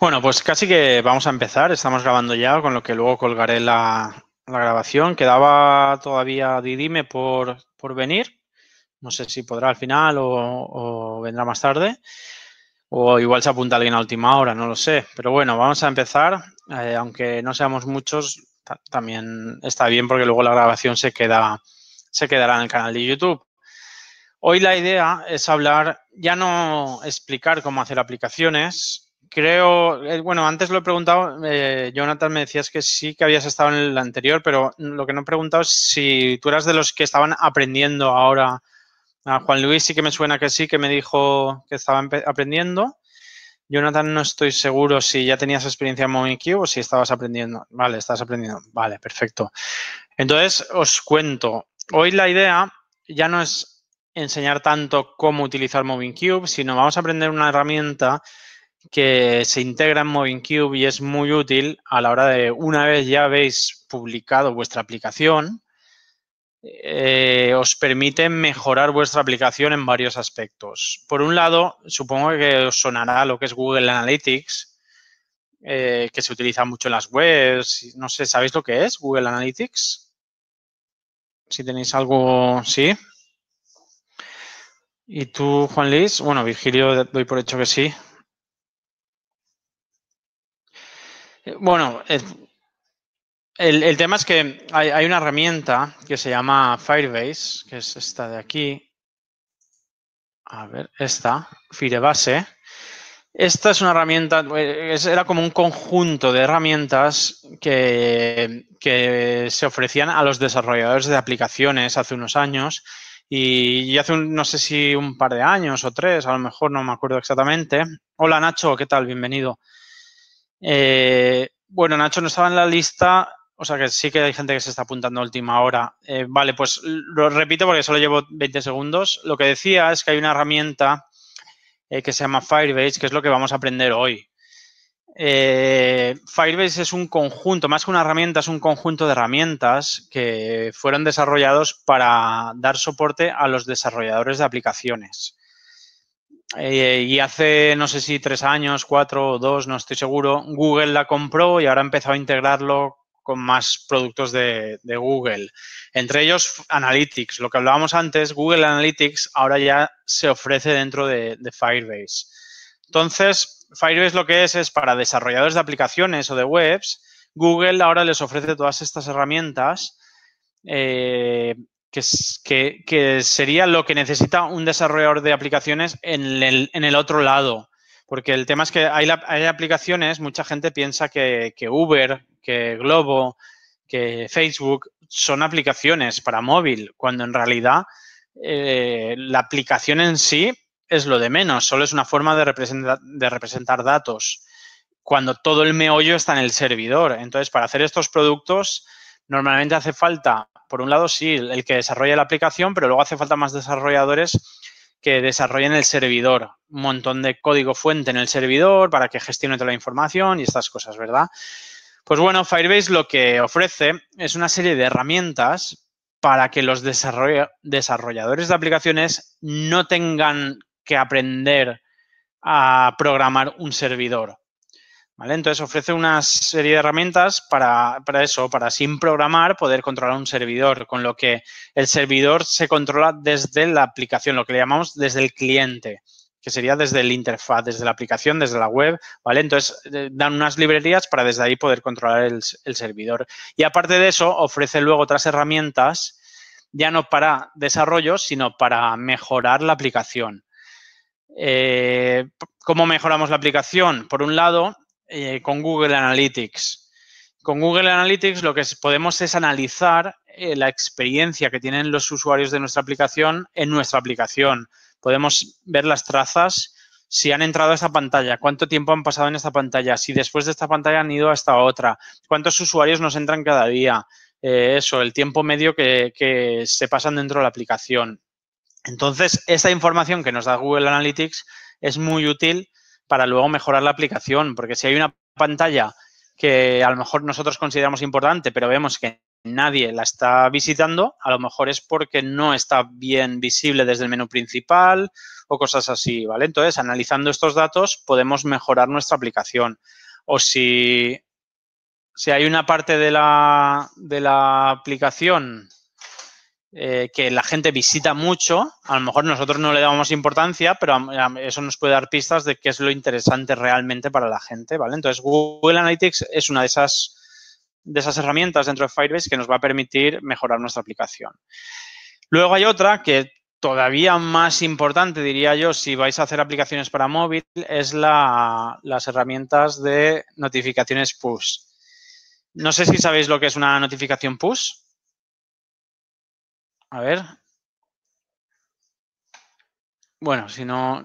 Bueno, pues casi que vamos a empezar. Estamos grabando ya, con lo que luego colgaré la, grabación. Quedaba todavía Didime por, por, venir. No sé si podrá al final o, vendrá más tarde. O igual se apunta alguien a última hora, no lo sé. Pero bueno, vamos a empezar. Eh, aunque no seamos muchos, también está bien porque luego la grabación se, queda, se quedará en el canal de YouTube. Hoy la idea es hablar, ya no explicar cómo hacer aplicaciones, creo, eh, bueno, antes lo he preguntado, eh, Jonathan, me decías que sí que habías estado en el anterior, pero lo que no he preguntado es si tú eras de los que estaban aprendiendo ahora. A Juan Luis sí que me suena que sí, que me dijo que estaba aprendiendo. Jonathan, no estoy seguro si ya tenías experiencia en Cube o si estabas aprendiendo. Vale, estás aprendiendo. Vale, perfecto. Entonces, os cuento. Hoy la idea ya no es enseñar tanto cómo utilizar Moving Cube, sino vamos a aprender una herramienta que se integra en Cube y es muy útil a la hora de, una vez ya habéis publicado vuestra aplicación, eh, os permite mejorar vuestra aplicación en varios aspectos. Por un lado, supongo que os sonará lo que es Google Analytics, eh, que se utiliza mucho en las webs. No sé, ¿sabéis lo que es Google Analytics? Si tenéis algo, sí. ¿Y tú, Juan Luis? Bueno, Virgilio, doy por hecho que sí. Bueno, el, tema es que hay, una herramienta que se llama Firebase, que es esta de aquí. A ver, esta, Firebase. Esta es una herramienta, era como un conjunto de herramientas que, se ofrecían a los desarrolladores de aplicaciones hace unos años y, hace un, no sé si un par de años o tres, a lo mejor no me acuerdo exactamente. Hola Nacho, ¿qué tal? Bienvenido. Eh, bueno, Nacho no estaba en la lista, o sea que sí que hay gente que se está apuntando a última hora. Eh, vale, pues lo repito porque solo llevo 20 segundos. Lo que decía es que hay una herramienta eh, que se llama Firebase, que es lo que vamos a aprender hoy. Firebase es un conjunto, más que una herramienta, es un conjunto de herramientas que fueron desarrollados para dar soporte a los desarrolladores de aplicaciones. Eh, y hace, no sé si tres años, cuatro o dos, no estoy seguro, Google la compró y ahora ha empezado a integrarlo con más productos de, Google. Entre ellos, Analytics. Lo que hablábamos antes, Google Analytics ahora ya se ofrece dentro de, de Firebase. Entonces, Firebase lo que es es para desarrolladores de aplicaciones o de webs, Google ahora les ofrece todas estas herramientas eh, que, sería lo que necesita un desarrollador de aplicaciones en el, otro lado. Porque el tema es que hay, aplicaciones, mucha gente piensa que, Uber, que Globo, que Facebook son aplicaciones para móvil, cuando en realidad eh, la aplicación en sí es lo de menos, solo es una forma de representar, de representar datos, cuando todo el meollo está en el servidor. Entonces, para hacer estos productos, Normalmente hace falta, por un lado, sí, el que desarrolle la aplicación, pero luego hace falta más desarrolladores que desarrollen el servidor. Un montón de código fuente en el servidor para que gestione toda la información y estas cosas, ¿verdad? Pues bueno, Firebase lo que ofrece es una serie de herramientas para que los desarrolladores de aplicaciones no tengan que aprender a programar un servidor. Entonces ofrece una serie de herramientas para, eso, para sin programar poder controlar un servidor, con lo que el servidor se controla desde la aplicación, lo que le llamamos desde el cliente, que sería desde el interfaz, desde la aplicación, desde la web, Entonces eh, dan unas librerías para desde ahí poder controlar el, servidor. Y aparte de eso, ofrece luego otras herramientas, ya no para desarrollo, sino para mejorar la aplicación. Eh, ¿Cómo mejoramos la aplicación? Por un lado, eh, con Google Analytics. Con Google Analytics lo que podemos es analizar eh, la experiencia que tienen los usuarios de nuestra aplicación en nuestra aplicación. Podemos ver las trazas, si han entrado a esta pantalla, cuánto tiempo han pasado en esta pantalla, si después de esta pantalla han ido esta otra, cuántos usuarios nos entran cada día, eh, eso, el tiempo medio que, que se pasan dentro de la aplicación. Entonces, esta información que nos da Google Analytics es muy útil para luego mejorar la aplicación, porque si hay una pantalla que a lo mejor nosotros consideramos importante, pero vemos que nadie la está visitando, a lo mejor es porque no está bien visible desde el menú principal o cosas así, ¿vale? Entonces, analizando estos datos, podemos mejorar nuestra aplicación. O si, si hay una parte de la, de la aplicación eh, que la gente visita mucho, a lo mejor nosotros no le damos importancia, pero eso nos puede dar pistas de qué es lo interesante realmente para la gente, ¿vale? Entonces, Google Analytics es una de esas, de esas herramientas dentro de Firebase que nos va a permitir mejorar nuestra aplicación. Luego hay otra que todavía más importante, diría yo, si vais a hacer aplicaciones para móvil, es las herramientas de notificaciones push. No sé si sabéis lo que es una notificación push. A ver. Bueno, si no.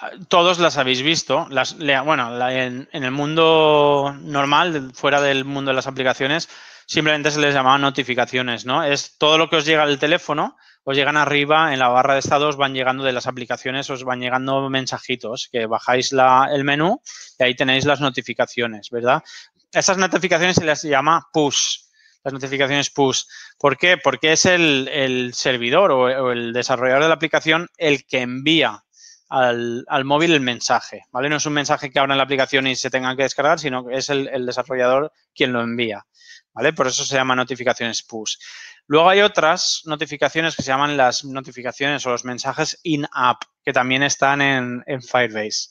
Ah, todos las habéis visto. Las, bueno, en, el mundo normal, fuera del mundo de las aplicaciones, simplemente se les llamaba notificaciones, ¿no? Es todo lo que os llega al teléfono, os llegan arriba en la barra de estados, van llegando de las aplicaciones, os van llegando mensajitos, que bajáis la, el menú y ahí tenéis las notificaciones, ¿verdad? Esas notificaciones se les llama push las notificaciones push. ¿Por qué? Porque es el, servidor o, el desarrollador de la aplicación el que envía al, móvil el mensaje, ¿vale? No es un mensaje que en la aplicación y se tenga que descargar, sino que es el, desarrollador quien lo envía, ¿vale? Por eso se llama notificaciones push. Luego hay otras notificaciones que se llaman las notificaciones o los mensajes in-app, que también están en, en Firebase.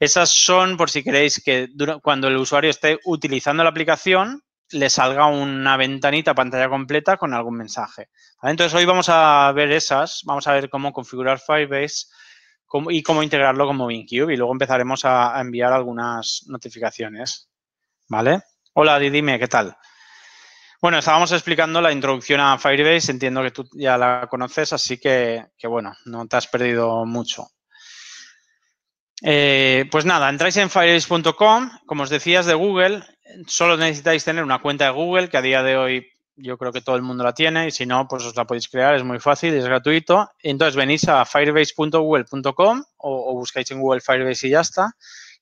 Esas son, por si queréis, que cuando el usuario esté utilizando la aplicación, le salga una ventanita pantalla completa con algún mensaje. Entonces, hoy vamos a ver esas, vamos a ver cómo configurar Firebase y cómo integrarlo con MovingCube y luego empezaremos a, enviar algunas notificaciones. ¿Vale? Hola, dime, ¿qué tal? Bueno, estábamos explicando la introducción a Firebase, entiendo que tú ya la conoces, así que, bueno, no te has perdido mucho. Eh, pues nada, entráis en firebase.com, como os decía, es de Google Solo necesitáis tener una cuenta de Google, que a día de hoy yo creo que todo el mundo la tiene, y si no, pues os la podéis crear, es muy fácil, es gratuito. Entonces venís a firebase.google.com o, buscáis en Google Firebase y ya está,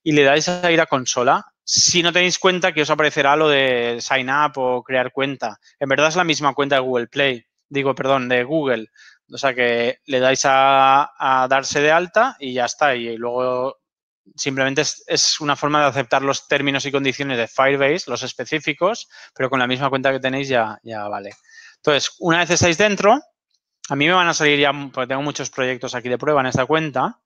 y le dais a ir a consola. Si no tenéis cuenta, que os aparecerá lo de sign up o crear cuenta. En verdad es la misma cuenta de Google Play, digo, perdón, de Google. O sea que le dais a, a darse de alta y ya está. Y luego simplemente es, una forma de aceptar los términos y condiciones de Firebase, los específicos, pero con la misma cuenta que tenéis ya, ya vale. Entonces, una vez estáis dentro, a mí me van a salir ya, porque tengo muchos proyectos aquí de prueba en esta cuenta,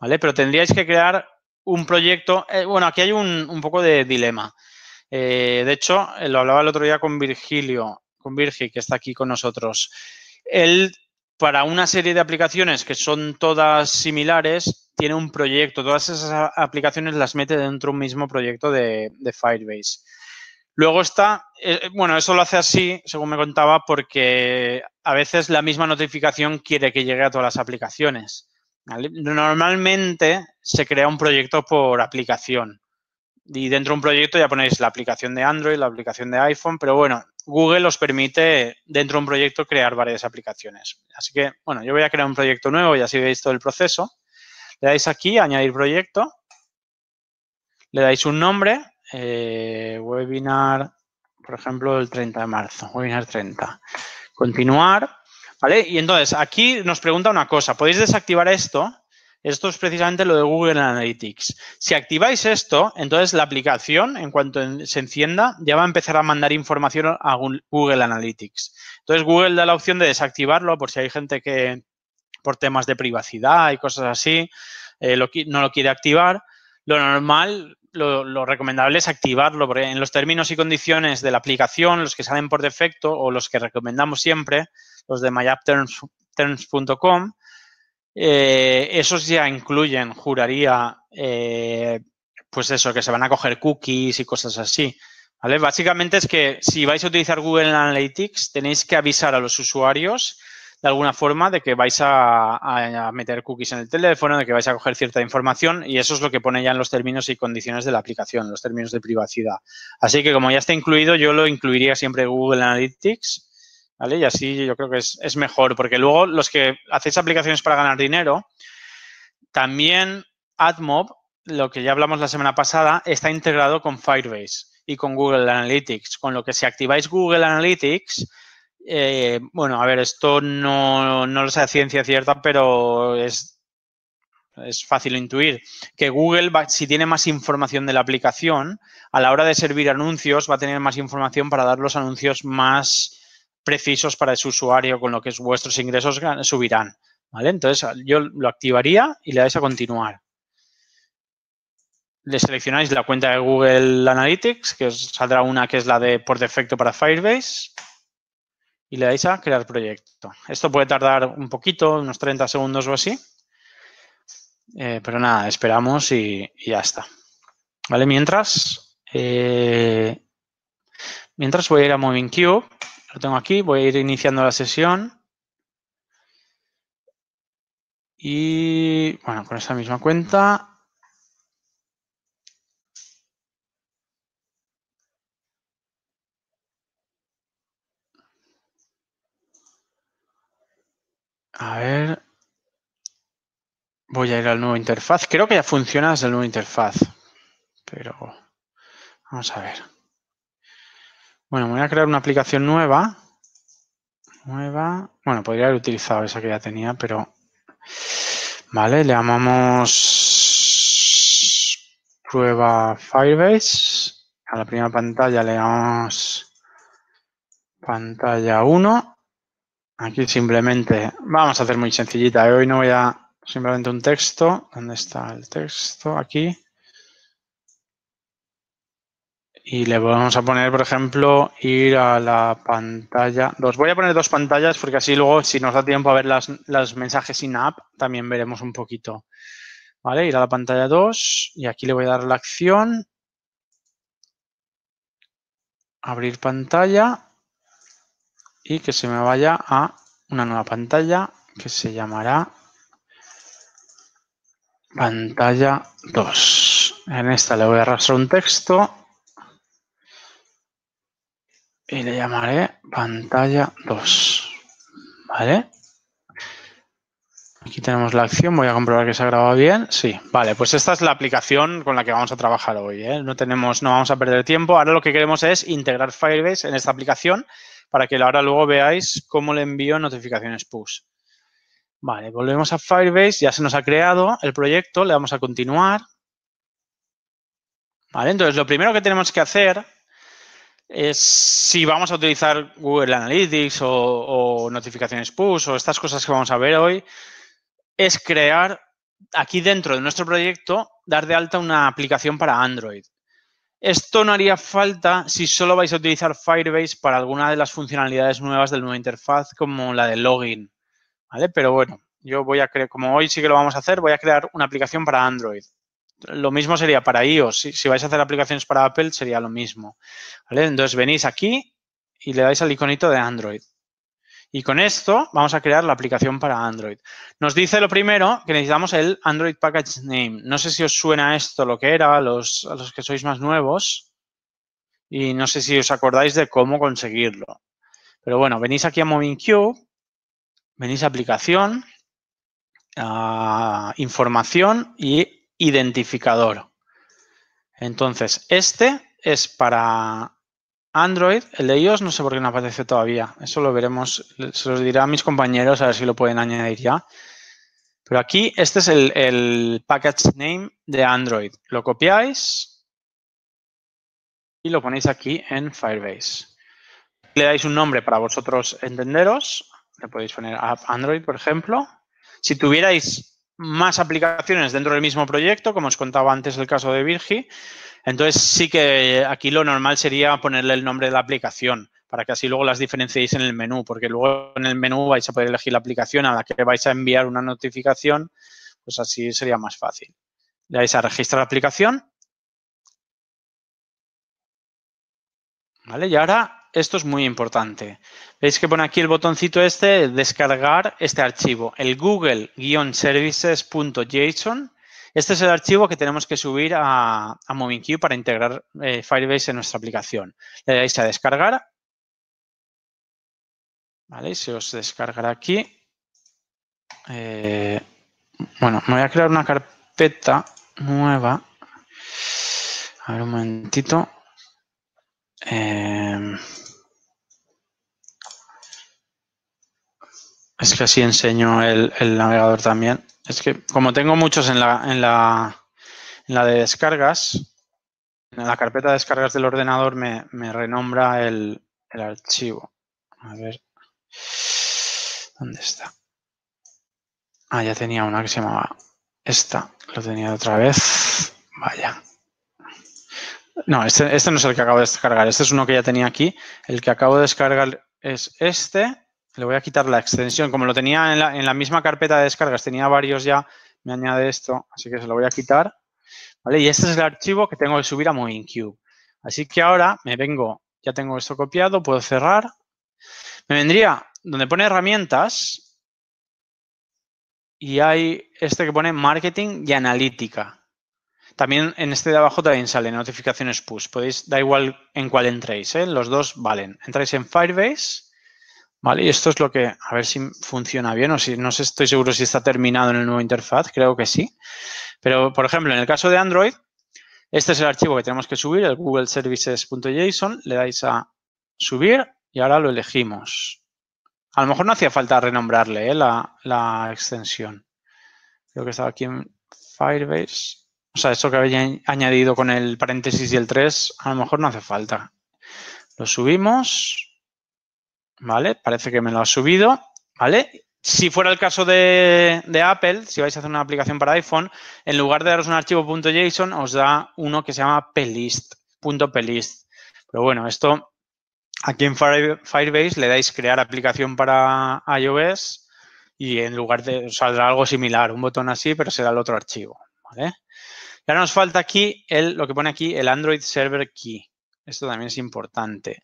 ¿vale? Pero tendríais que crear un proyecto, eh, bueno, aquí hay un, poco de dilema. Eh, de hecho, eh, lo hablaba el otro día con Virgilio, con Virgi, que está aquí con nosotros. Él, para una serie de aplicaciones que son todas similares, tiene un proyecto, todas esas aplicaciones las mete dentro de un mismo proyecto de, Firebase. Luego está, eh, eh, bueno, eso lo hace así, según me contaba, porque a veces la misma notificación quiere que llegue a todas las aplicaciones. Normalmente se crea un proyecto por aplicación. Y dentro de un proyecto ya ponéis la aplicación de Android, la aplicación de iPhone, pero bueno, Google os permite dentro de un proyecto crear varias aplicaciones. Así que, bueno, yo voy a crear un proyecto nuevo y así veis todo el proceso. Le dais aquí, añadir proyecto, le dais un nombre, eh, webinar, por ejemplo, el 30 de marzo, webinar 30. Continuar, ¿vale? Y entonces, aquí nos pregunta una cosa, ¿podéis desactivar esto? Esto es precisamente lo de Google Analytics. Si activáis esto, entonces la aplicación, en cuanto se encienda, ya va a empezar a mandar información a Google Analytics. Entonces, Google da la opción de desactivarlo por si hay gente que, por temas de privacidad y cosas así, eh, no lo quiere activar, lo normal, lo, recomendable es activarlo, porque en los términos y condiciones de la aplicación, los que salen por defecto o los que recomendamos siempre, los de myappterms.com, eh, esos ya incluyen, juraría, eh, pues eso, que se van a coger cookies y cosas así. Básicamente es que si vais a utilizar Google Analytics, tenéis que avisar a los usuarios de alguna forma de que vais a, meter cookies en el teléfono, de que vais a coger cierta información y eso es lo que pone ya en los términos y condiciones de la aplicación, los términos de privacidad. Así que como ya está incluido, yo lo incluiría siempre Google Analytics, ¿vale? Y así yo creo que es, es mejor, porque luego los que hacéis aplicaciones para ganar dinero, también AdMob, lo que ya hablamos la semana pasada, está integrado con Firebase y con Google Analytics, con lo que si activáis Google Analytics, eh, bueno, a ver, esto no, no lo ciencia cierta, pero es, fácil intuir que Google, si tiene más información de la aplicación, a la hora de servir anuncios va a tener más información para dar los anuncios más precisos para su usuario, con lo que vuestros ingresos subirán. ¿Vale? Entonces, yo lo activaría y le dais a continuar. Le seleccionáis la cuenta de Google Analytics, que saldrá una que es la de por defecto para Firebase y le dais a crear proyecto. Esto puede tardar un poquito, unos 30 segundos o así. Eh, pero nada, esperamos y, ya está. ¿Vale? Mientras, eh, mientras voy a ir a Moving Lo tengo aquí, voy a ir iniciando la sesión. Y bueno, con esa misma cuenta A ver. Voy a ir al nuevo interfaz. Creo que ya funciona desde el nuevo interfaz. Pero vamos a ver. Bueno, voy a crear una aplicación nueva. Nueva. Bueno, podría haber utilizado esa que ya tenía, pero... Vale, le llamamos prueba Firebase. A la primera pantalla le damos pantalla 1. Aquí simplemente vamos a hacer muy sencillita. Eh. Hoy no voy a simplemente un texto. ¿Dónde está el texto? Aquí. Y le vamos a poner, por ejemplo, ir a la pantalla. los voy a poner dos pantallas porque así luego, si nos da tiempo a ver las, los mensajes in app, también veremos un poquito. ¿Vale? Ir a la pantalla 2 y aquí le voy a dar la acción. Abrir pantalla y que se me vaya a una nueva pantalla que se llamará pantalla 2. En esta le voy a arrastrar un texto y le llamaré pantalla 2. ¿Vale? Aquí tenemos la acción, voy a comprobar que se ha grabado bien. Sí, vale, pues esta es la aplicación con la que vamos a trabajar hoy. ¿eh? No, tenemos, no vamos a perder tiempo. Ahora lo que queremos es integrar Firebase en esta aplicación para que ahora luego veáis cómo le envío notificaciones push. Vale, volvemos a Firebase, ya se nos ha creado el proyecto, le damos a continuar. Vale, entonces lo primero que tenemos que hacer es si vamos a utilizar Google Analytics o notificaciones push o estas cosas que vamos a ver hoy, es crear aquí dentro de nuestro proyecto, dar de alta una aplicación para Android. Esto no haría falta si solo vais a utilizar Firebase para alguna de las funcionalidades nuevas del nuevo interfaz, como la de login, ¿vale? Pero bueno, yo voy a crear, como hoy sí que lo vamos a hacer, voy a crear una aplicación para Android. Lo mismo sería para iOS. Si, vais a hacer aplicaciones para Apple, sería lo mismo, Entonces venís aquí y le dais al iconito de Android. Y con esto vamos a crear la aplicación para Android. Nos dice lo primero que necesitamos el Android Package Name. No sé si os suena esto lo que era, los, a los que sois más nuevos. Y no sé si os acordáis de cómo conseguirlo. Pero bueno, venís aquí a MovingQ, venís a aplicación, a información y identificador. Entonces, este es para Android, el de ellos no sé por qué no aparece todavía. Eso lo veremos, se los dirá a mis compañeros a ver si lo pueden añadir ya. Pero aquí este es el, package name de Android. Lo copiáis y lo ponéis aquí en Firebase. Le dais un nombre para vosotros entenderos. Le podéis poner App Android, por ejemplo. Si tuvierais más aplicaciones dentro del mismo proyecto, como os contaba antes el caso de Virgi, entonces sí que aquí lo normal sería ponerle el nombre de la aplicación para que así luego las diferenciéis en el menú, porque luego en el menú vais a poder elegir la aplicación a la que vais a enviar una notificación, pues así sería más fácil. Le vais a registrar la aplicación. ¿Vale? Y ahora esto es muy importante. Veis que pone aquí el botoncito este, descargar este archivo, el google-services.json este es el archivo que tenemos que subir a, a MovingQ para integrar eh, Firebase en nuestra aplicación. Le dais a descargar. Vale, se os descargará aquí. Eh, bueno, me voy a crear una carpeta nueva. A ver un momentito. Em, es que así enseño el, el navegador también. Es que como tengo muchos en la, de descargas, en la carpeta de descargas del ordenador me, renombra el, archivo. A ver, ¿dónde está? Ah, ya tenía una que se llamaba esta, lo tenía otra vez. Vaya. No, este, este no es el que acabo de descargar, este es uno que ya tenía aquí. El que acabo de descargar es este le voy a quitar la extensión. Como lo tenía en la, misma carpeta de descargas, tenía varios ya, me añade esto, así que se lo voy a quitar. ¿Vale? Y este es el archivo que tengo que subir a MoinCube. Así que ahora me vengo, ya tengo esto copiado, puedo cerrar. Me vendría donde pone herramientas y hay este que pone marketing y analítica. También en este de abajo también sale notificaciones push. Podéis, da igual en cuál entréis, ¿eh? los dos valen. Entráis en Firebase Vale, y esto es lo que, a ver si funciona bien o si no sé, estoy seguro si está terminado en el nuevo interfaz, creo que sí. Pero, por ejemplo, en el caso de Android, este es el archivo que tenemos que subir, el google-services.json, le dais a subir y ahora lo elegimos. A lo mejor no hacía falta renombrarle eh, la, la, extensión. Creo que estaba aquí en Firebase. O sea, esto que había añadido con el paréntesis y el 3, a lo mejor no hace falta. Lo subimos Parece que me lo ha subido, ¿vale? Si fuera el caso de, de, Apple, si vais a hacer una aplicación para iPhone, en lugar de daros un archivo .json, os da uno que se llama plist, Pero bueno, esto aquí en Firebase le dais crear aplicación para iOS y en lugar de os saldrá algo similar, un botón así, pero será el otro archivo, ¿vale? ahora nos falta aquí el, lo que pone aquí, el Android Server Key, esto también es importante.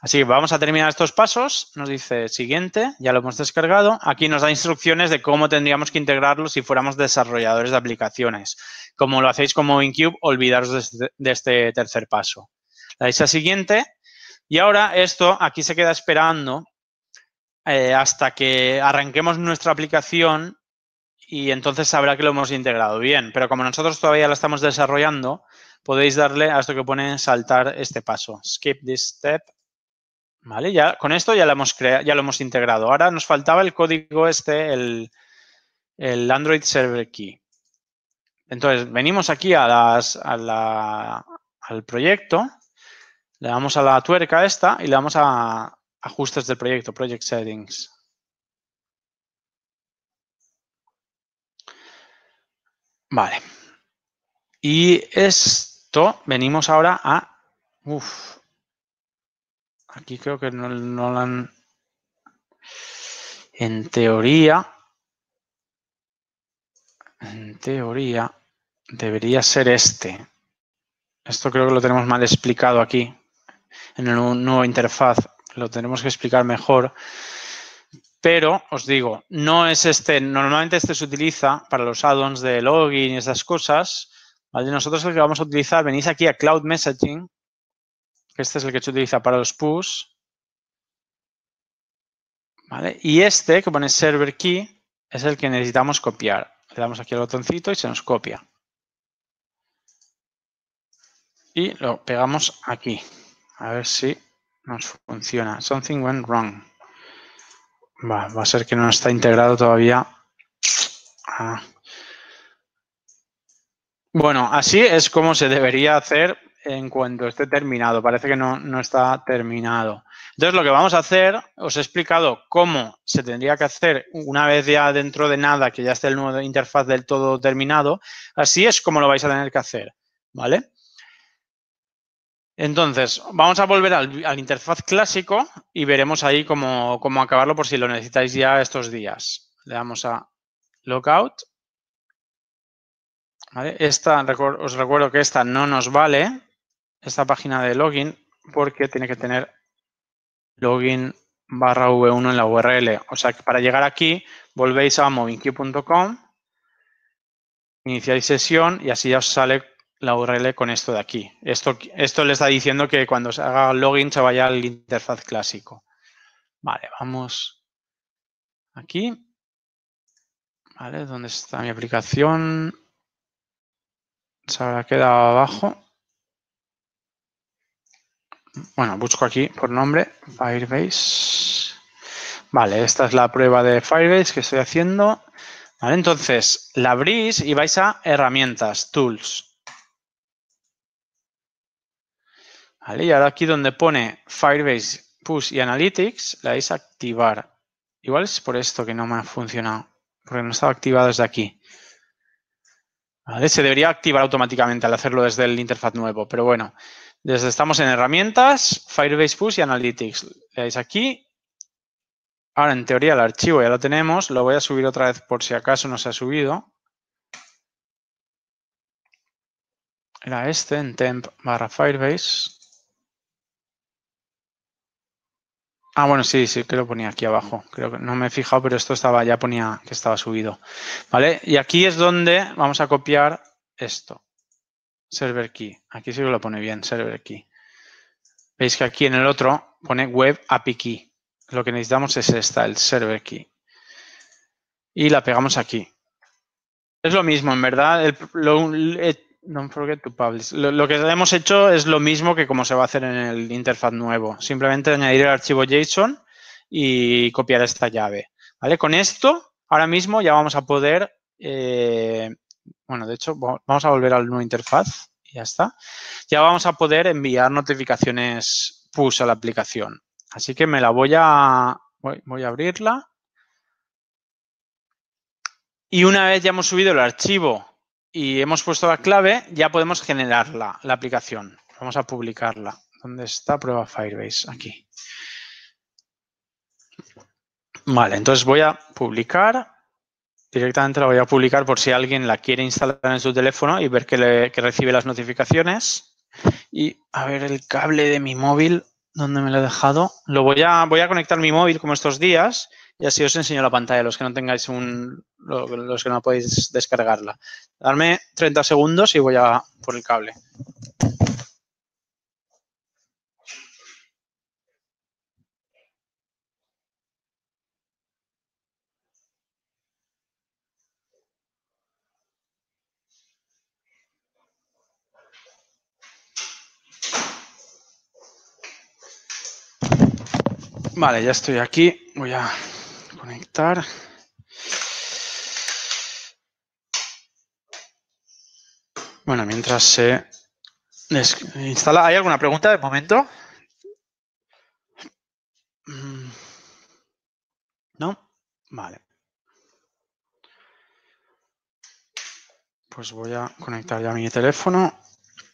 Así que vamos a terminar estos pasos. Nos dice siguiente, ya lo hemos descargado. Aquí nos da instrucciones de cómo tendríamos que integrarlo si fuéramos desarrolladores de aplicaciones. Como lo hacéis como InCube, olvidaros este, de este tercer paso. Le dais a siguiente y ahora esto aquí se queda esperando eh, hasta que arranquemos nuestra aplicación y entonces sabrá que lo hemos integrado bien. Pero como nosotros todavía la estamos desarrollando, podéis darle a esto que pone saltar este paso, skip this step. Ya, con esto ya lo, hemos ya lo hemos integrado. Ahora nos faltaba el código este, el, Android Server Key. Entonces, venimos aquí a las, al proyecto, le damos a la tuerca esta y le damos a ajustes del proyecto, Project Settings. Vale. Y es venimos ahora a... Uf, aquí creo que no, lo han... En teoría... En teoría debería ser este. Esto creo que lo tenemos mal explicado aquí. En el nuevo interfaz lo tenemos que explicar mejor. Pero os digo, no es este. Normalmente este se utiliza para los add-ons de login y esas cosas nosotros el que vamos a utilizar, venís aquí a Cloud Messaging, que este es el que se utiliza para los push. Y este que pone Server Key es el que necesitamos copiar. Le damos aquí el botoncito y se nos copia. Y lo pegamos aquí. A ver si nos funciona. Something went wrong. Va, va a ser que no está integrado todavía. Ah. Bueno, así es como se debería hacer en cuanto esté terminado. Parece que no, está terminado. Entonces, lo que vamos a hacer, os he explicado cómo se tendría que hacer una vez ya dentro de nada, que ya esté el nuevo interfaz del todo terminado. Así es como lo vais a tener que hacer, ¿vale? Entonces, vamos a volver al, interfaz clásico y veremos ahí cómo, cómo acabarlo por si lo necesitáis ya estos días. Le damos a Lockout. Esta, os recuerdo que esta no nos vale, esta página de login, porque tiene que tener login barra v1 en la URL. O sea que para llegar aquí volvéis a movinq.com, iniciáis sesión y así ya os sale la URL con esto de aquí. Esto, esto le está diciendo que cuando se haga login se vaya al interfaz clásico. Vale, vamos aquí. Vale, ¿dónde está mi aplicación? se habrá quedado abajo. Bueno, busco aquí por nombre, Firebase. Vale, esta es la prueba de Firebase que estoy haciendo. Vale, entonces la abrís y vais a herramientas, tools. Vale, y ahora aquí donde pone Firebase Push y Analytics, la vais a activar. Igual es por esto que no me ha funcionado, porque no estaba activado desde aquí se debería activar automáticamente al hacerlo desde el interfaz nuevo, pero bueno, desde estamos en herramientas, Firebase Push y Analytics. Le aquí. Ahora, en teoría, el archivo ya lo tenemos. Lo voy a subir otra vez por si acaso no se ha subido. Era este, en temp barra Firebase. Ah, bueno, sí, sí que lo ponía aquí abajo. Creo que no me he fijado, pero esto estaba, ya ponía que estaba subido. ¿Vale? Y aquí es donde vamos a copiar esto. Server key. Aquí sí que lo pone bien, server key. Veis que aquí en el otro pone web API key. Lo que necesitamos es esta, el server key. Y la pegamos aquí. Es lo mismo, en verdad. El, no, forget to publish. Lo, que hemos hecho es lo mismo que como se va a hacer en el interfaz nuevo. Simplemente añadir el archivo JSON y copiar esta llave. ¿Vale? Con esto, ahora mismo ya vamos a poder... Eh, bueno, de hecho, vamos a volver al nuevo interfaz. y Ya está. Ya vamos a poder enviar notificaciones push a la aplicación. Así que me la voy a... voy, voy a abrirla. Y una vez ya hemos subido el archivo y hemos puesto la clave, ya podemos generarla, la aplicación. Vamos a publicarla. ¿Dónde está prueba Firebase? Aquí. Vale, entonces voy a publicar. Directamente la voy a publicar por si alguien la quiere instalar en su teléfono y ver que, le, que recibe las notificaciones. Y a ver el cable de mi móvil, ¿dónde me lo he dejado? Lo voy a, voy a conectar mi móvil como estos días y así os enseño la pantalla, los que no tengáis un, los que no podéis descargarla. Darme 30 segundos y voy a por el cable. Vale, ya estoy aquí. Voy a conectar. Bueno, mientras se instala, ¿hay alguna pregunta de momento? Mm, ¿No? Vale. Pues voy a conectar ya mi teléfono.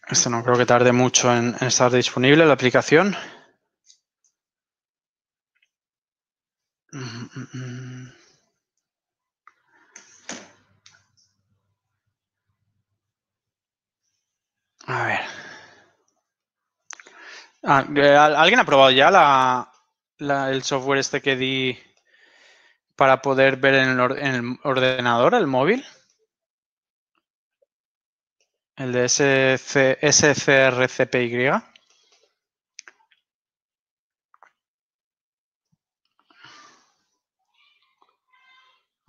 Esto no creo que tarde mucho en, en estar disponible la aplicación. A ver. Ah, ¿Alguien ha probado ya el software este que di para poder ver en el, ordenador, el móvil? El de SCRCPY.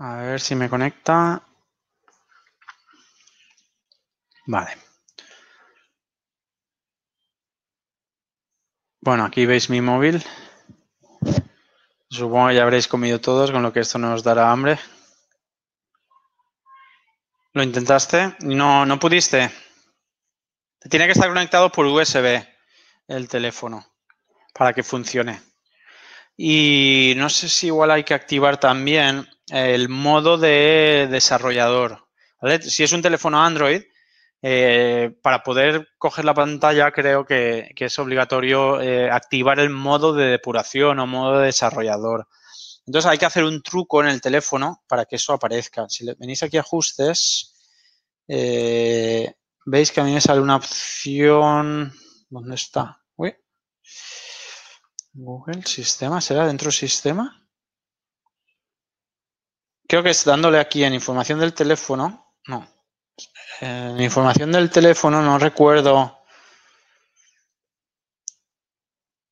A ver si me conecta. Vale. Bueno, aquí veis mi móvil. Supongo que ya habréis comido todos, con lo que esto no os dará hambre. ¿Lo intentaste? No, no pudiste. Tiene que estar conectado por USB el teléfono para que funcione. Y no sé si igual hay que activar también el modo de desarrollador. Si es un teléfono Android, eh, para poder coger la pantalla creo que, es obligatorio eh, activar el modo de depuración o modo de desarrollador. Entonces hay que hacer un truco en el teléfono para que eso aparezca. Si venís aquí a ajustes, eh, veis que a mí me sale una opción... ¿Dónde está? Uy. Google Sistema, ¿será dentro Sistema? Creo que es dándole aquí en información del teléfono. No. En información del teléfono no recuerdo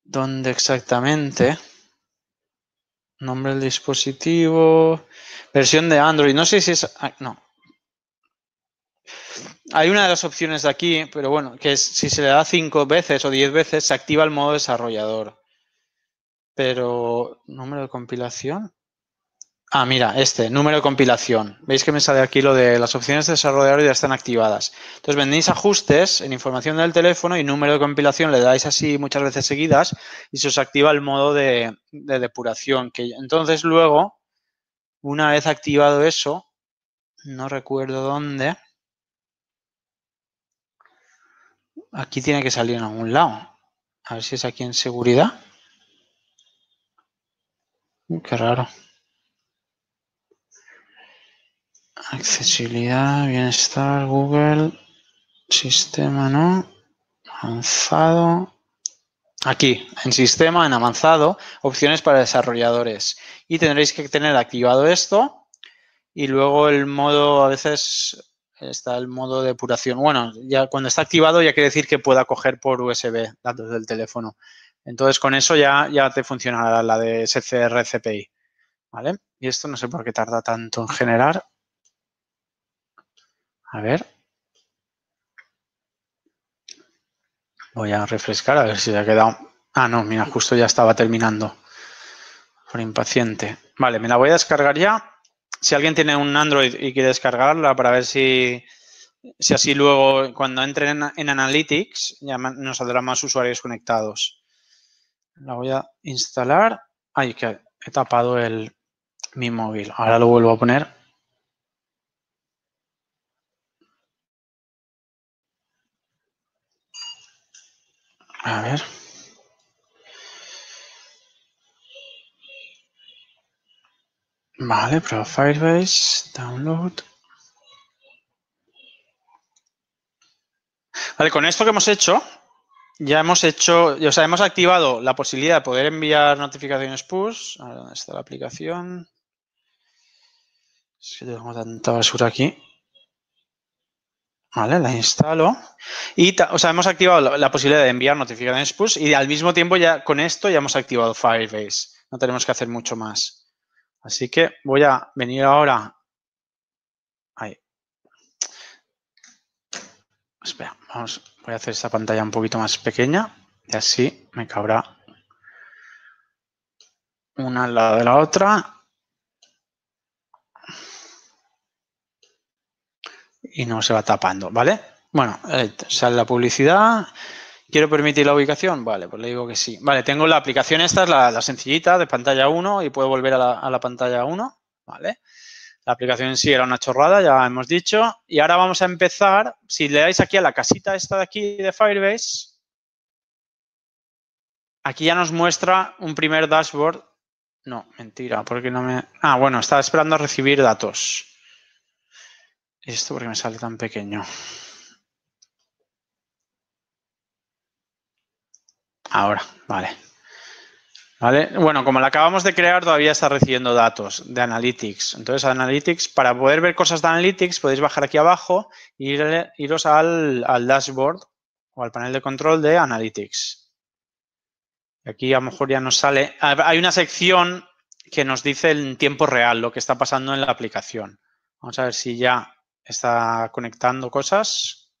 dónde exactamente. Nombre del dispositivo. Versión de Android. No sé si es... Ah, no. Hay una de las opciones de aquí, pero bueno, que si se le da cinco veces o diez veces, se activa el modo desarrollador. Pero, número de compilación. Ah, mira, este, número de compilación. Veis que me sale aquí lo de las opciones de desarrollador ya están activadas. Entonces vendéis ajustes en información del teléfono y número de compilación, le dais así muchas veces seguidas y se os activa el modo de, depuración. Que, entonces luego, una vez activado eso, no recuerdo dónde, aquí tiene que salir en algún lado. A ver si es aquí en seguridad. Uh, qué raro. Accesibilidad, bienestar, Google, sistema no, avanzado. Aquí, en sistema, en avanzado, opciones para desarrolladores. Y tendréis que tener activado esto y luego el modo, a veces está el modo depuración. Bueno, ya cuando está activado ya quiere decir que pueda coger por USB datos del teléfono. Entonces, con eso ya, ya te funcionará la de SCR ¿Vale? Y esto no sé por qué tarda tanto en generar. A ver. Voy a refrescar a ver si ya ha quedado. Ah, no, mira, justo ya estaba terminando. Por impaciente. Vale, me la voy a descargar ya. Si alguien tiene un Android y quiere descargarla para ver si, si así luego cuando entren en, Analytics ya nos saldrán más usuarios conectados. La voy a instalar. Ay, que he tapado el, mi móvil. Ahora lo vuelvo a poner. A ver. Vale, profile Firebase, download. Vale, con esto que hemos hecho, ya hemos hecho, o sea, hemos activado la posibilidad de poder enviar notificaciones push. A ver dónde está la aplicación. Es que tengo tanta basura aquí. Vale, la instalo. Y, o sea, hemos activado la, la, posibilidad de enviar notificaciones push y al mismo tiempo ya con esto ya hemos activado Firebase. No tenemos que hacer mucho más. Así que voy a venir ahora vamos, voy a hacer esta pantalla un poquito más pequeña y así me cabrá una al lado de la otra. Y no se va tapando, ¿vale? Bueno, eh, sale la publicidad. ¿Quiero permitir la ubicación? Vale, pues le digo que sí. Vale, tengo la aplicación esta, es la, sencillita de pantalla 1 y puedo volver a la, a la pantalla 1, ¿vale? La aplicación en sí era una chorrada, ya hemos dicho. Y ahora vamos a empezar, si le dais aquí a la casita esta de aquí de Firebase, aquí ya nos muestra un primer dashboard. No, mentira, porque no me... Ah, bueno, estaba esperando a recibir datos. Esto porque me sale tan pequeño. Ahora, vale. Bueno, como la acabamos de crear, todavía está recibiendo datos de Analytics. Entonces, Analytics, para poder ver cosas de Analytics, podéis bajar aquí abajo e iros al, dashboard o al panel de control de Analytics. Aquí a lo mejor ya nos sale. Hay una sección que nos dice en tiempo real lo que está pasando en la aplicación. Vamos a ver si ya está conectando cosas.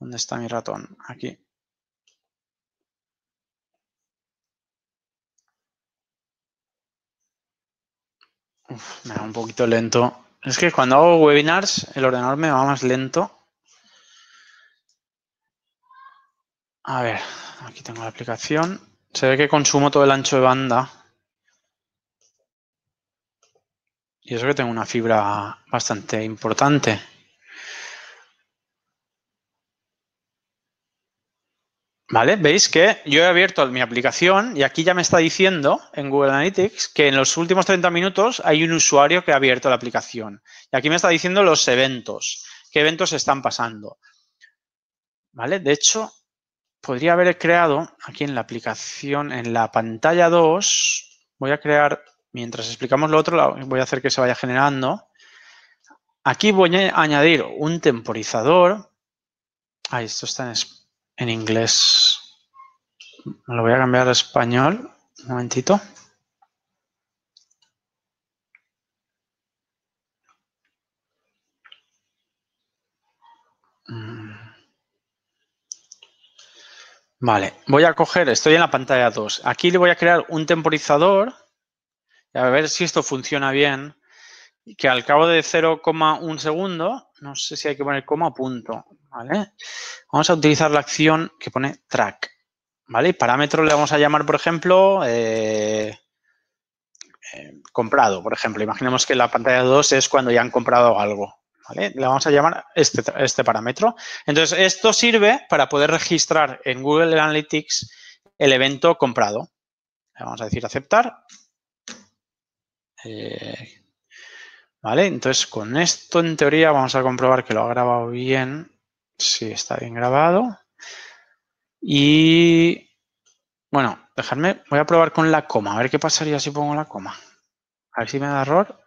¿Dónde está mi ratón? Aquí. me va un poquito lento. Es que cuando hago webinars, el ordenador me va más lento. A ver, aquí tengo la aplicación. Se ve que consumo todo el ancho de banda. Y eso que tengo una fibra bastante importante. ¿Vale? Veis que yo he abierto mi aplicación y aquí ya me está diciendo en Google Analytics que en los últimos 30 minutos hay un usuario que ha abierto la aplicación. Y aquí me está diciendo los eventos, qué eventos están pasando. ¿Vale? De hecho, podría haber creado aquí en la aplicación, en la pantalla 2, voy a crear, mientras explicamos lo otro, voy a hacer que se vaya generando. Aquí voy a añadir un temporizador. Ahí, esto está en en inglés. Lo voy a cambiar a español. Un momentito. Mm. Vale, voy a coger, estoy en la pantalla 2. Aquí le voy a crear un temporizador a ver si esto funciona bien. Que al cabo de 0,1 segundo, no sé si hay que poner coma punto, ¿vale? Vamos a utilizar la acción que pone track, ¿vale? Y parámetro le vamos a llamar, por ejemplo, eh, eh, comprado, por ejemplo. Imaginemos que la pantalla 2 es cuando ya han comprado algo, Le vamos a llamar este, este, parámetro. Entonces, esto sirve para poder registrar en Google Analytics el evento comprado. Le vamos a decir aceptar. Eh, vale, entonces con esto en teoría vamos a comprobar que lo ha grabado bien. Sí, está bien grabado. Y bueno, dejadme, voy a probar con la coma, a ver qué pasaría si pongo la coma. A ver si me da error.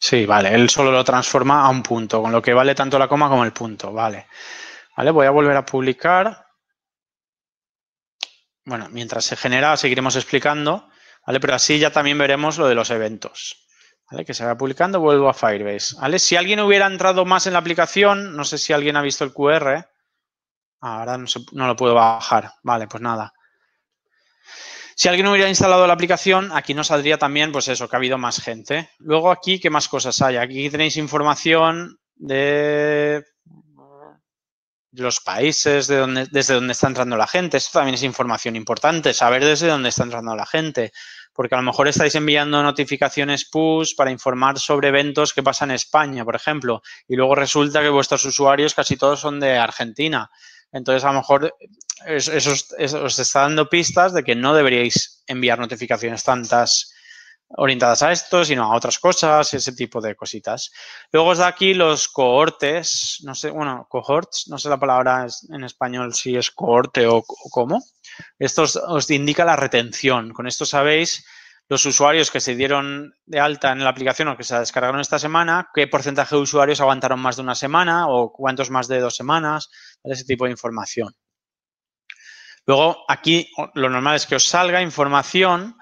Sí, vale, él solo lo transforma a un punto, con lo que vale tanto la coma como el punto, vale. Vale, voy a volver a publicar. Bueno, mientras se genera seguiremos explicando, ¿vale? Pero así ya también veremos lo de los eventos que se va publicando, vuelvo a Firebase. Si alguien hubiera entrado más en la aplicación, no sé si alguien ha visto el QR. ¿eh? Ahora no, lo puedo bajar. Vale, pues nada. Si alguien hubiera instalado la aplicación, aquí nos saldría también, pues eso, que ha habido más gente. Luego aquí, ¿qué más cosas hay? Aquí tenéis información de los países, de donde, desde dónde está entrando la gente. Esto también es información importante, saber desde dónde está entrando la gente porque a lo mejor estáis enviando notificaciones push para informar sobre eventos que pasan en España, por ejemplo, y luego resulta que vuestros usuarios casi todos son de Argentina. Entonces, a lo mejor eso, os está dando pistas de que no deberíais enviar notificaciones tantas orientadas a esto, sino a otras cosas, ese tipo de cositas. Luego os da aquí los cohortes, no sé, bueno, cohorts, no sé la palabra en español si es cohorte o, cómo. Esto os, indica la retención. Con esto sabéis los usuarios que se dieron de alta en la aplicación o que se descargaron esta semana, qué porcentaje de usuarios aguantaron más de una semana o cuántos más de dos semanas, ese tipo de información. Luego, aquí lo normal es que os salga información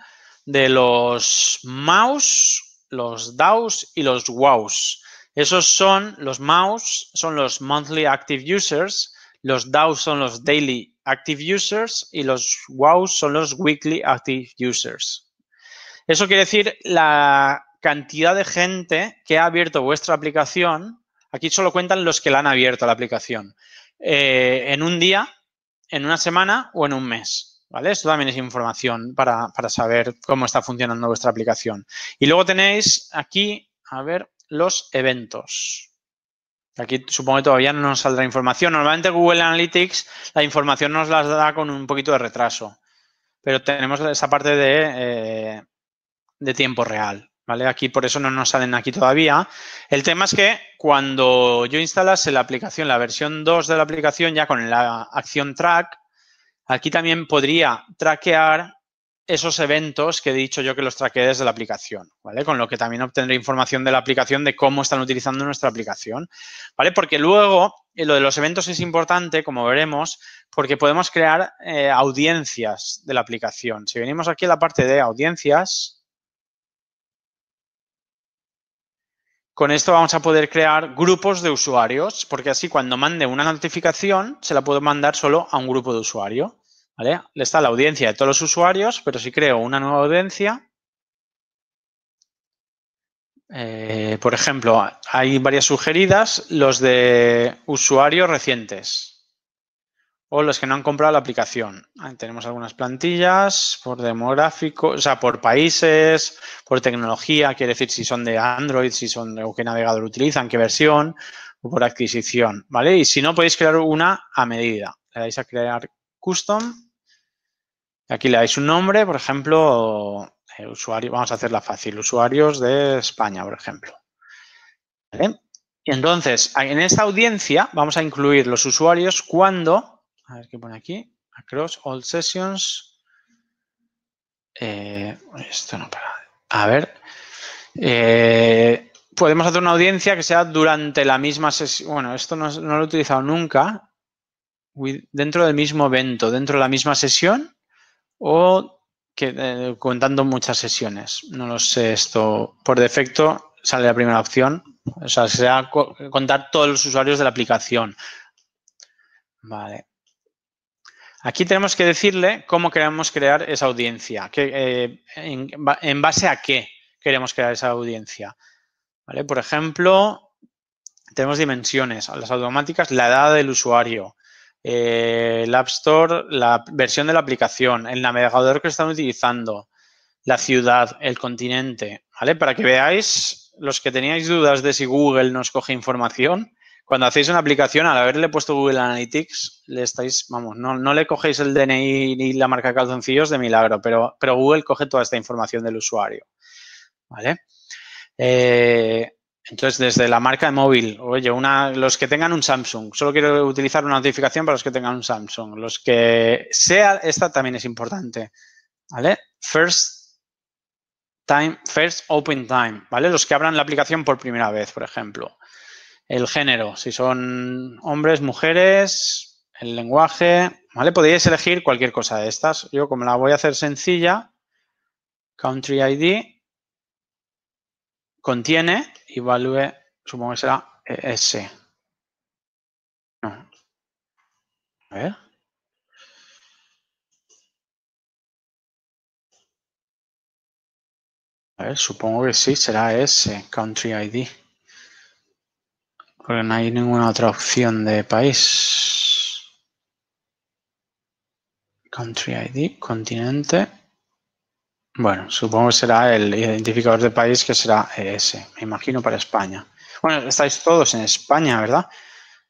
de los mouse, los DAOs y los WOWs. Esos son los mouse, son los monthly active users, los DAOs son los daily active users y los WOWs son los weekly active users. Eso quiere decir la cantidad de gente que ha abierto vuestra aplicación. Aquí solo cuentan los que la han abierto la aplicación. Eh, en un día, en una semana o en un mes. ¿vale? Esto también es información para, saber cómo está funcionando vuestra aplicación. Y luego tenéis aquí, a ver, los eventos. Aquí supongo que todavía no nos saldrá información. Normalmente Google Analytics la información nos la da con un poquito de retraso, pero tenemos esa parte eh, de, tiempo real. ¿Vale? Aquí por eso no nos salen aquí todavía. El tema es que cuando yo instalase la aplicación, la versión 2 de la aplicación, ya con la acción track, Aquí también podría traquear esos eventos que he dicho yo que los traqueé desde la aplicación, ¿vale? Con lo que también obtendré información de la aplicación de cómo están utilizando nuestra aplicación, ¿vale? Porque luego eh, lo de los eventos es importante, como veremos, porque podemos crear eh, audiencias de la aplicación. Si venimos aquí a la parte de audiencias, Con esto vamos a poder crear grupos de usuarios, porque así cuando mande una notificación se la puedo mandar solo a un grupo de usuario. Le está la audiencia de todos los usuarios, pero si creo una nueva audiencia, eh, por ejemplo, hay varias sugeridas, los de usuarios recientes o los que no han comprado la aplicación. tenemos algunas plantillas por demográfico, o sea, por países, por tecnología, quiere decir si son de Android, si son de, o qué navegador utilizan, qué versión, o por adquisición, ¿vale? Y si no, podéis crear una a medida. Le dais a crear custom. Aquí le dais un nombre, por ejemplo, usuario, vamos a hacerla fácil, usuarios de España, por ejemplo. Y entonces, en esta audiencia vamos a incluir los usuarios cuando a ver qué pone aquí. Across all sessions. Eh, esto no para. A ver. Eh, podemos hacer una audiencia que sea durante la misma sesión. Bueno, esto no, lo he utilizado nunca. Dentro del mismo evento, dentro de la misma sesión o eh, contando muchas sesiones. No lo sé, esto por defecto sale la primera opción. O sea, sea contar todos los usuarios de la aplicación. Vale. Aquí tenemos que decirle cómo queremos crear esa audiencia, eh, en, base a qué queremos crear esa audiencia. ¿Vale? Por ejemplo, tenemos dimensiones, las automáticas, la edad del usuario, eh, el App Store, la versión de la aplicación, el navegador que están utilizando, la ciudad, el continente, ¿vale? Para que veáis, los que teníais dudas de si Google nos coge información, cuando hacéis una aplicación, al haberle puesto Google Analytics, le estáis, vamos, no, le cogéis el DNI ni la marca calzoncillos de milagro, pero, pero Google coge toda esta información del usuario. ¿Vale? Eh, entonces, desde la marca de móvil, oye, una, los que tengan un Samsung, solo quiero utilizar una notificación para los que tengan un Samsung. Los que sea, esta también es importante, ¿vale? First time, first open time, ¿vale? Los que abran la aplicación por primera vez, por ejemplo el género, si son hombres, mujeres, el lenguaje, ¿vale? Podéis elegir cualquier cosa de estas. Yo como la voy a hacer sencilla, country ID contiene y value, supongo que será e S. A A ver, supongo que sí, será e S, country ID. Porque no hay ninguna otra opción de país. Country ID, continente. Bueno, supongo que será el identificador de país que será ese. me imagino para España. Bueno, estáis todos en España, ¿verdad?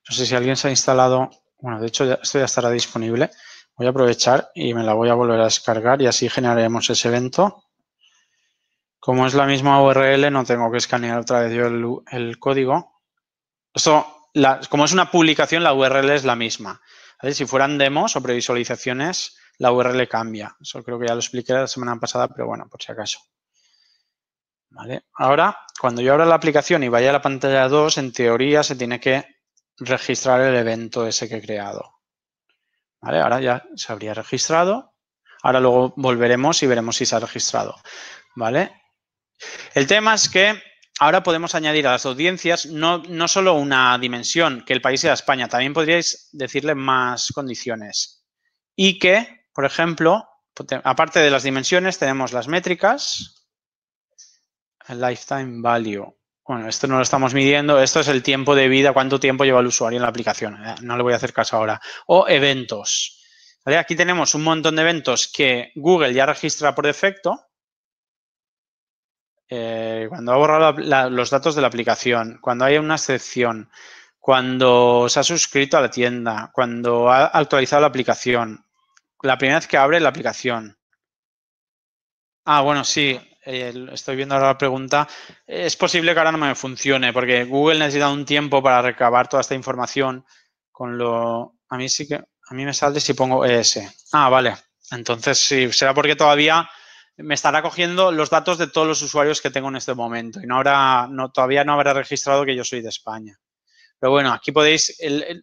No sé si alguien se ha instalado, bueno, de hecho esto ya estará disponible. Voy a aprovechar y me la voy a volver a descargar y así generaremos ese evento. Como es la misma URL, no tengo que escanear otra vez el código. Esto, como es una publicación, la URL es la misma. Si fueran demos o previsualizaciones, la URL cambia. Eso creo que ya lo expliqué la semana pasada, pero bueno, por si acaso. Ahora, cuando yo abra la aplicación y vaya a la pantalla 2, en teoría se tiene que registrar el evento ese que he creado. Ahora ya se habría registrado. Ahora luego volveremos y veremos si se ha registrado. ¿Vale? El tema es que ahora podemos añadir a las audiencias no, solo una dimensión, que el país sea España, también podríais decirle más condiciones. Y que, por ejemplo, pues, aparte de las dimensiones, tenemos las métricas, lifetime value. Bueno, esto no lo estamos midiendo, esto es el tiempo de vida, cuánto tiempo lleva el usuario en la aplicación. Eh, no le voy a hacer caso ahora. O eventos. Aquí tenemos un montón de eventos que Google ya registra por defecto, eh, cuando ha borrado los datos de la aplicación, cuando hay una excepción, cuando se ha suscrito a la tienda, cuando ha actualizado la aplicación, la primera vez que abre la aplicación. Ah, bueno, sí, eh, estoy viendo ahora la pregunta. Es posible que ahora no me funcione porque Google necesita un tiempo para recabar toda esta información con lo... A mí sí que... A mí me sale si pongo ES. Ah, vale. Entonces, sí, será porque todavía me estará cogiendo los datos de todos los usuarios que tengo en este momento y no no, todavía no habrá registrado que yo soy de España. Pero bueno, aquí podéis,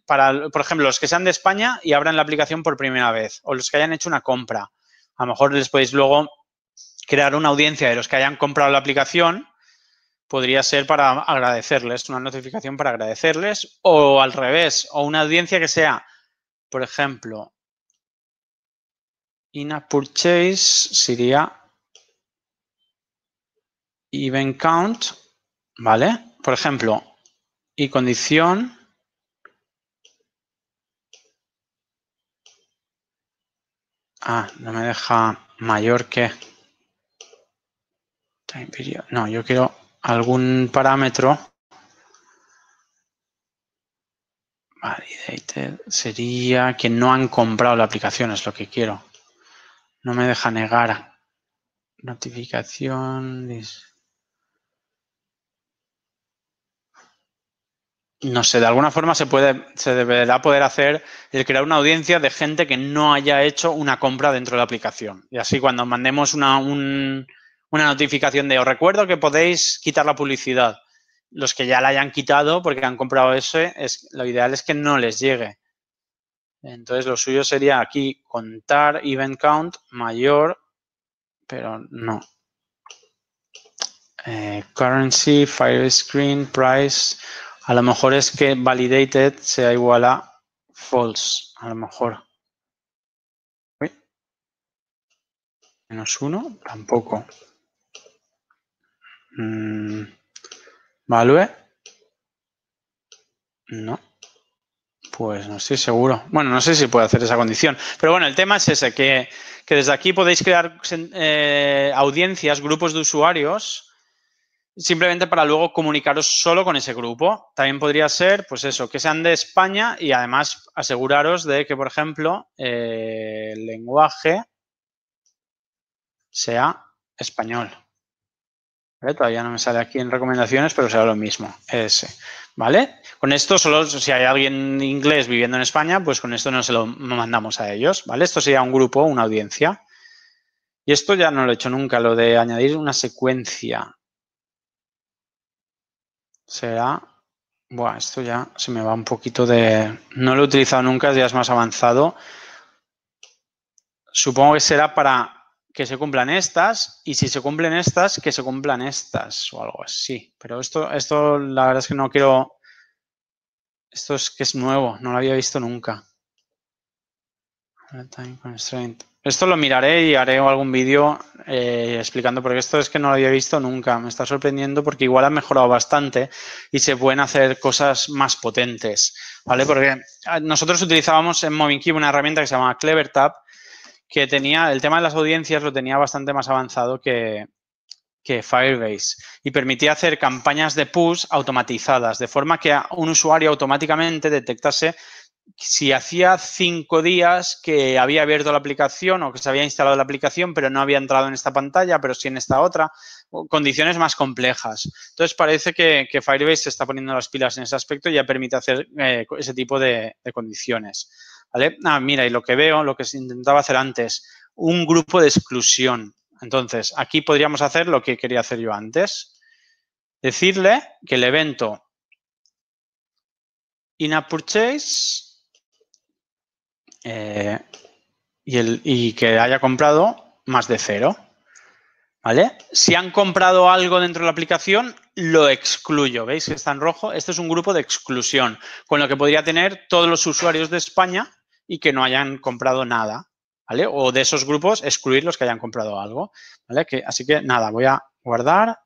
para, por ejemplo, los que sean de España y abran la aplicación por primera vez o los que hayan hecho una compra. A lo mejor les podéis luego crear una audiencia de los que hayan comprado la aplicación. Podría ser para agradecerles, una notificación para agradecerles o al revés, o una audiencia que sea, por ejemplo, in sería event count, ¿vale? Por ejemplo, y condición Ah, no me deja mayor que No, yo quiero algún parámetro validated sería que no han comprado la aplicación, es lo que quiero. No me deja negar notificación. no sé, de alguna forma se puede, se deberá poder hacer el crear una audiencia de gente que no haya hecho una compra dentro de la aplicación. Y así cuando mandemos una, notificación de os recuerdo que podéis quitar la publicidad. Los que ya la hayan quitado porque han comprado ese, es, lo ideal es que no les llegue. Entonces lo suyo sería aquí contar event count mayor, pero no. Eh, currency, fire screen, price. A lo mejor es que validated sea igual a false, a lo mejor. Menos uno, tampoco. vale, mm. Value. No. Pues no estoy seguro. Bueno, no sé si puede hacer esa condición. Pero bueno, el tema es ese, que, desde aquí podéis crear eh, audiencias, grupos de usuarios simplemente para luego comunicaros solo con ese grupo. También podría ser, pues eso, que sean de España y además aseguraros de que, por ejemplo, eh, el lenguaje sea español. Todavía no me sale aquí en recomendaciones, pero será lo mismo. Ese. ¿Vale? Con esto, solo si hay alguien inglés viviendo en España, pues con esto no se lo mandamos a ellos. ¿Vale? Esto sería un grupo, una audiencia. Y esto ya no lo he hecho nunca, lo de añadir una secuencia será... bueno esto ya se me va un poquito de... No lo he utilizado nunca, ya es más avanzado. Supongo que será para que se cumplan estas y si se cumplen estas, que se cumplan estas o algo así. Pero esto, esto la verdad es que no quiero... Esto es que es nuevo, no lo había visto nunca. Time constraint. Esto lo miraré y haré algún vídeo eh, explicando, porque esto es que no lo había visto nunca. Me está sorprendiendo porque igual ha mejorado bastante y se pueden hacer cosas más potentes, ¿vale? Porque ah, nosotros utilizábamos en Movinkey una herramienta que se llamaba Clevertap que tenía, el tema de las audiencias lo tenía bastante más avanzado que, que Firebase y permitía hacer campañas de push automatizadas, de forma que un usuario automáticamente detectase si hacía cinco días que había abierto la aplicación o que se había instalado la aplicación, pero no había entrado en esta pantalla, pero sí en esta otra, condiciones más complejas. Entonces, parece que, Firebase se está poniendo las pilas en ese aspecto y ya permite hacer eh, ese tipo de, condiciones. Ah, mira, y lo que veo, lo que se intentaba hacer antes, un grupo de exclusión. Entonces, aquí podríamos hacer lo que quería hacer yo antes. Decirle que el evento in purchase eh, y, el, que haya comprado más de cero. ¿Vale? Si han comprado algo dentro de la aplicación, lo excluyo. ¿Veis que está en rojo? Este es un grupo de exclusión, con lo que podría tener todos los usuarios de España y que no hayan comprado nada, ¿vale? O de esos grupos, excluir los que hayan comprado algo, ¿vale? así que nada, voy a guardar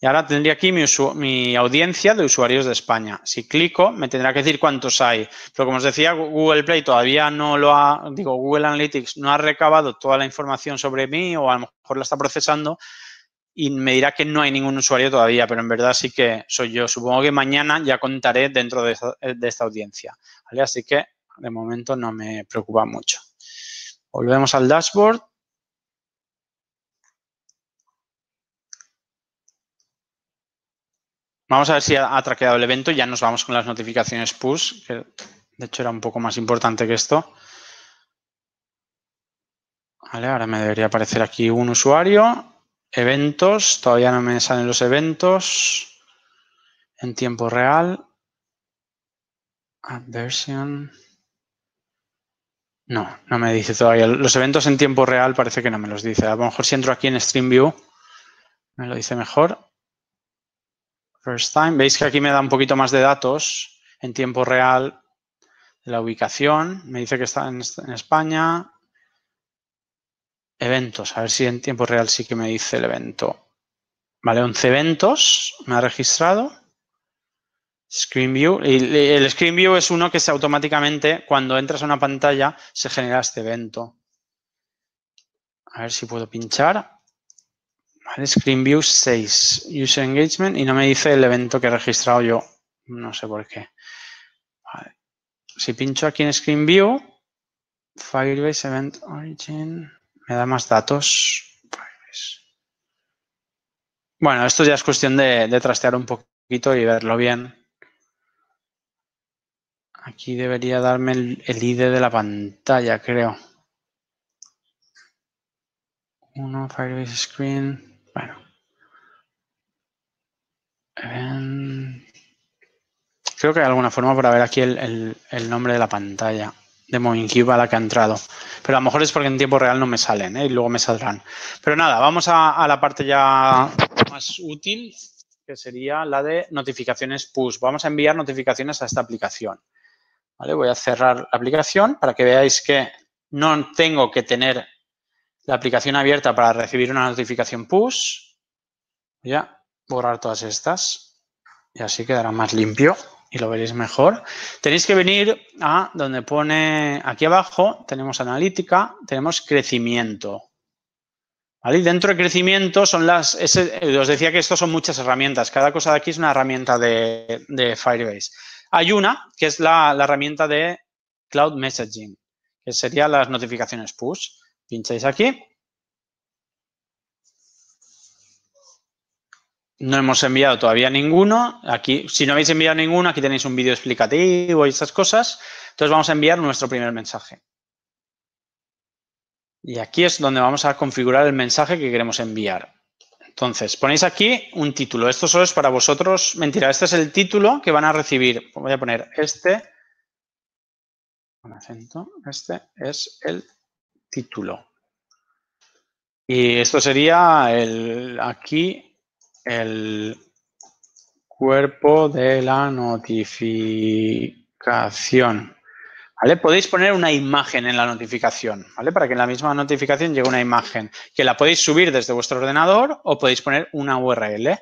y ahora tendría aquí mi, audiencia de usuarios de España. Si clico, me tendrá que decir cuántos hay. Pero como os decía, Google Play todavía no lo ha, digo, Google Analytics no ha recabado toda la información sobre mí o a lo mejor la está procesando y me dirá que no hay ningún usuario todavía, pero en verdad sí que soy yo. Supongo que mañana ya contaré dentro de esta, eh, audiencia. Así que de momento no me preocupa mucho. Volvemos al dashboard Vamos a ver si ha, traqueado el evento. Ya nos vamos con las notificaciones push, que de hecho era un poco más importante que esto. ahora me debería aparecer aquí un usuario. Eventos, todavía no me salen los eventos en tiempo real. Adversion. No, no me dice todavía. Los eventos en tiempo real parece que no me los dice. A lo mejor si entro aquí en StreamView me lo dice mejor. First time. Veis que aquí me da un poquito más de datos en tiempo real de la ubicación. Me dice que está en, España. Eventos. A ver si en tiempo real sí que me dice el evento. Vale, 11 eventos me ha registrado. Screen View. Y el Screen View es uno que se automáticamente, cuando entras a una pantalla, se genera este evento. A ver si puedo pinchar. Screen View 6, User Engagement, y no me dice el evento que he registrado yo. No sé por qué. Si pincho aquí en Screen View, Firebase Event Origin, me da más datos. Bueno, esto ya es cuestión de, trastear un poquito y verlo bien. Aquí debería darme el, ID de la pantalla, creo. Uno, Firebase Screen. Bueno. creo que hay alguna forma para ver aquí el, nombre de la pantalla de MoinCube a la que ha entrado. Pero a lo mejor es porque en tiempo real no me salen ¿eh? y luego me saldrán. Pero nada, vamos a, la parte ya más útil, que sería la de notificaciones push. Vamos a enviar notificaciones a esta aplicación. ¿Vale? Voy a cerrar la aplicación para que veáis que no tengo que tener la aplicación abierta para recibir una notificación push. Voy a borrar todas estas y así quedará más limpio y lo veréis mejor. Tenéis que venir a donde pone aquí abajo, tenemos analítica, tenemos crecimiento. dentro de crecimiento son las, eh, os decía que estos son muchas herramientas, cada cosa de aquí es una herramienta de, Firebase. Hay una que es la, la herramienta de Cloud Messaging, que sería las notificaciones push. Pincháis aquí. No hemos enviado todavía ninguno. Aquí, si no habéis enviado ninguno, aquí tenéis un vídeo explicativo y estas cosas. Entonces vamos a enviar nuestro primer mensaje. Y aquí es donde vamos a configurar el mensaje que queremos enviar. Entonces, ponéis aquí un título. Esto solo es para vosotros. Mentira, este es el título que van a recibir. Voy a poner este. acento. Este es el título. Y esto sería el, aquí el cuerpo de la notificación. ¿Vale? Podéis poner una imagen en la notificación, ¿vale? Para que en la misma notificación llegue una imagen, que la podéis subir desde vuestro ordenador o podéis poner una URL.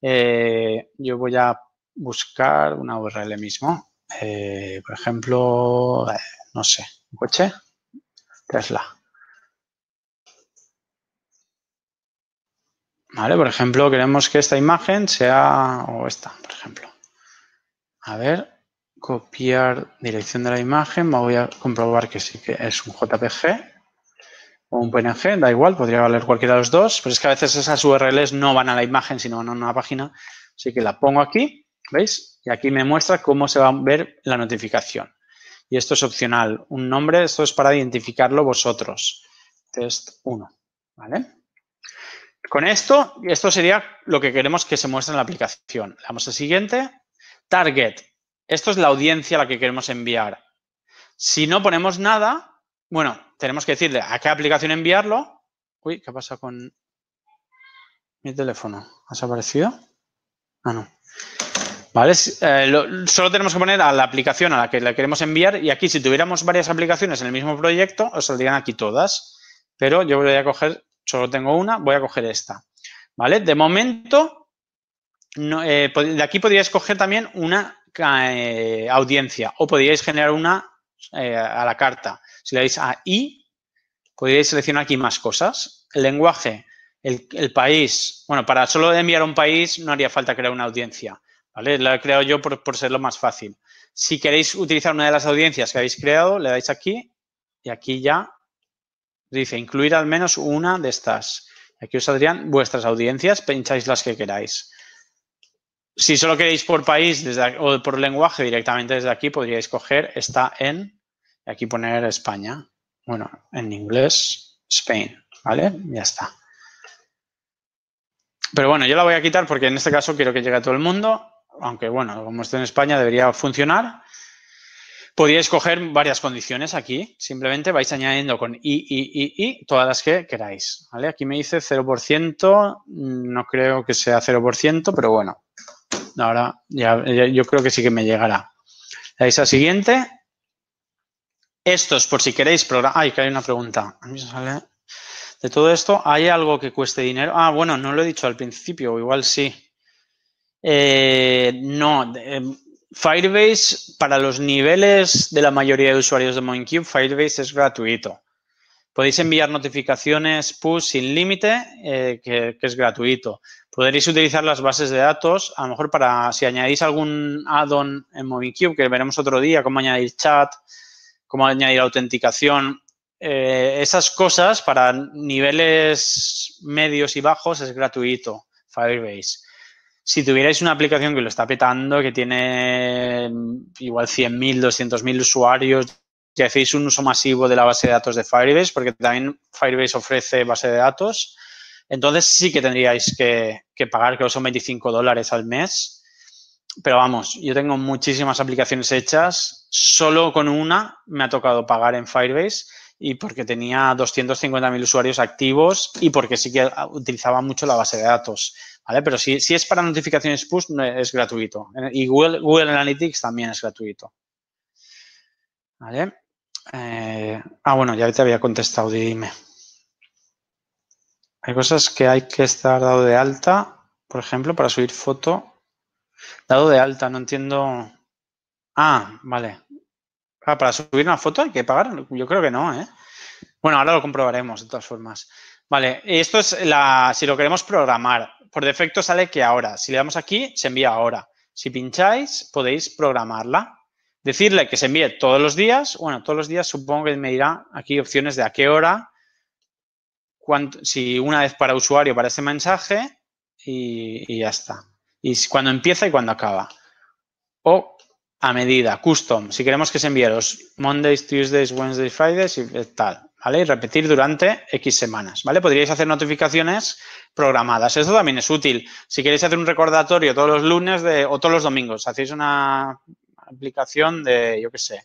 Eh, yo voy a buscar una URL mismo. Eh, por ejemplo, eh, no sé, un coche. Tesla. Por ejemplo, queremos que esta imagen sea, o esta, por ejemplo. A ver, copiar dirección de la imagen, voy a comprobar que sí que es un JPG o un PNG, da igual, podría valer cualquiera de los dos, pero es que a veces esas URLs no van a la imagen, sino a una página. Así que la pongo aquí, ¿veis? Y aquí me muestra cómo se va a ver la notificación y esto es opcional. Un nombre, esto es para identificarlo vosotros. Test 1, Con esto, esto sería lo que queremos que se muestre en la aplicación. Le damos el siguiente. Target. Esto es la audiencia a la que queremos enviar. Si no ponemos nada, bueno, tenemos que decirle a qué aplicación enviarlo. Uy, ¿qué pasa con mi teléfono? ¿Has aparecido? Ah, no. ¿Vale? Eh, solo tenemos que poner a la aplicación a la que la queremos enviar y aquí si tuviéramos varias aplicaciones en el mismo proyecto, os saldrían aquí todas. Pero yo voy a coger, solo tengo una, voy a coger esta. ¿Vale? De momento, eh, de aquí podríais coger también una eh, audiencia o podríais generar una a la carta. Si le dais a I, podríais seleccionar aquí más cosas. El lenguaje, el, país. Bueno, para solo enviar un país no haría falta crear una audiencia. ¿vale? La he creado yo por, ser lo más fácil. Si queréis utilizar una de las audiencias que habéis creado, le dais aquí y aquí ya dice incluir al menos una de estas. Aquí os saldrían vuestras audiencias, pincháis las que queráis. Si solo queréis por país o por lenguaje directamente desde aquí, podríais coger esta en, y aquí poner España. Bueno, en inglés, Spain, ¿vale? Ya está. Pero bueno, yo la voy a quitar porque en este caso quiero que llegue a todo el mundo aunque bueno, como estoy en España debería funcionar. Podríais coger varias condiciones aquí, simplemente vais añadiendo con i, i, i, i, todas las que queráis. Aquí me dice 0%, no creo que sea 0%, pero bueno, ahora ya, yo creo que sí que me llegará. Le dais a siguiente. Estos, por si queréis programar. Ay, que hay una pregunta. De todo esto, ¿hay algo que cueste dinero? Ah, bueno, no lo he dicho al principio, igual sí. Eh, no, em, Firebase, para los niveles de la mayoría de usuarios de MoinCube, Firebase es gratuito. Podéis enviar notificaciones push sin límite, eh, que, es gratuito. Podréis utilizar las bases de datos, a lo mejor para si añadís algún add-on en MovingCube, que veremos otro día, cómo añadir chat, cómo añadir autenticación. Eh, esas cosas para niveles medios y bajos es gratuito, Firebase si tuvierais una aplicación que lo está petando, que tiene mm, igual 100.000, 200.000 usuarios, y hacéis un uso masivo de la base de datos de Firebase, porque también Firebase ofrece base de datos, entonces sí que tendríais que, pagar, creo que son 25 dólares al mes. Pero vamos, yo tengo muchísimas aplicaciones hechas, solo con una me ha tocado pagar en Firebase y porque tenía 250.000 usuarios activos y porque sí que utilizaba mucho la base de datos. Pero si, es para notificaciones push, es gratuito. Y Google, Analytics también es gratuito. Eh, ah, bueno, ya te había contestado, dime. Hay cosas que hay que estar dado de alta, por ejemplo, para subir foto. Dado de alta, no entiendo. Ah, vale. Ah, para subir una foto hay que pagar. Yo creo que no, ¿eh? Bueno, ahora lo comprobaremos de todas formas. Vale, esto es la, si lo queremos programar por defecto sale que ahora. Si le damos aquí, se envía ahora. Si pincháis, podéis programarla. Decirle que se envíe todos los días. Bueno, todos los días supongo que me irá aquí opciones de a qué hora, si una vez para usuario para ese mensaje y, y ya está. Y cuando empieza y cuando acaba. O a medida, custom, si queremos que se envíe los Mondays, Tuesdays, Wednesdays, Fridays y tal. Y repetir durante X semanas, ¿vale? Podríais hacer notificaciones programadas. Eso también es útil. Si queréis hacer un recordatorio todos los lunes de, o todos los domingos, hacéis una aplicación de, yo qué sé,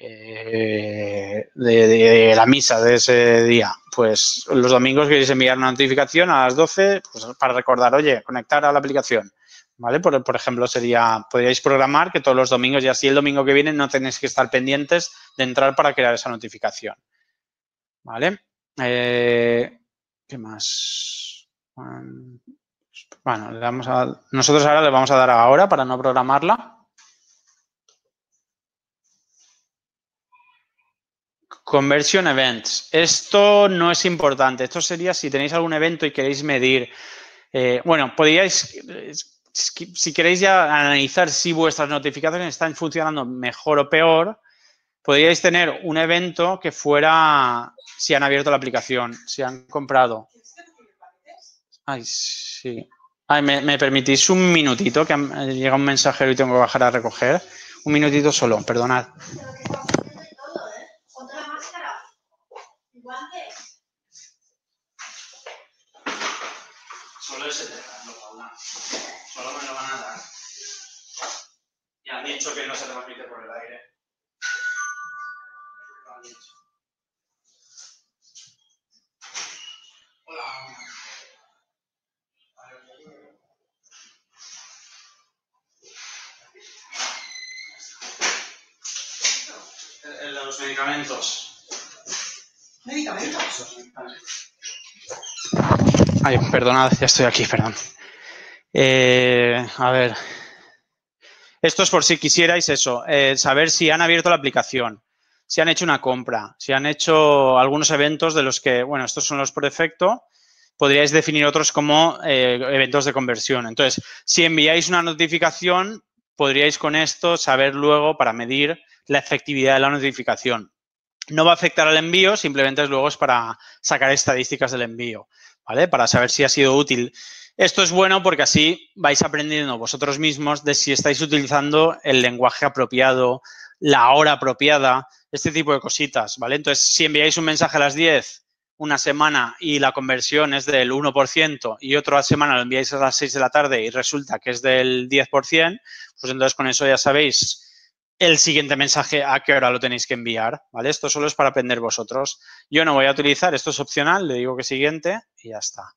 eh, de, la misa de ese día. Pues los domingos queréis enviar una notificación a las 12 pues, para recordar, oye, conectar a la aplicación. ¿Vale? Por, por, ejemplo, sería, podríais programar que todos los domingos y así el domingo que viene no tenéis que estar pendientes de entrar para crear esa notificación. ¿vale? Eh, ¿Qué más? Bueno, a, nosotros ahora le vamos a dar ahora para no programarla. Conversion events. Esto no es importante. Esto sería si tenéis algún evento y queréis medir. Eh, bueno, podríais, si queréis ya analizar si vuestras notificaciones están funcionando mejor o peor, podríais tener un evento que fuera si han abierto la aplicación, si han comprado. Ay, sí. Ay, ¿me, ¿me, permitís un minutito? Que eh, llega un mensajero y tengo que bajar a recoger. Un minutito solo, perdonad. Solo ese Paula. Solo me lo van a dar. Ya han dicho que no se transmite por el aire. perdonad, ya estoy aquí, perdón. Eh, a ver. Esto es por si quisierais eso, eh, saber si han abierto la aplicación, si han hecho una compra, si han hecho algunos eventos de los que, bueno, estos son los por defecto, podríais definir otros como eh, eventos de conversión. Entonces, si enviáis una notificación, podríais con esto saber luego para medir la efectividad de la notificación. No va a afectar al envío, simplemente luego es para sacar estadísticas del envío, ¿vale? Para saber si ha sido útil. Esto es bueno porque así vais aprendiendo vosotros mismos de si estáis utilizando el lenguaje apropiado, la hora apropiada, este tipo de cositas, ¿vale? Entonces, si enviáis un mensaje a las 10 una semana y la conversión es del 1% y otra semana lo enviáis a las 6 de la tarde y resulta que es del 10%, pues entonces con eso ya sabéis el siguiente mensaje a qué hora lo tenéis que enviar, ¿vale? Esto solo es para aprender vosotros. Yo no voy a utilizar, esto es opcional, le digo que siguiente y ya está,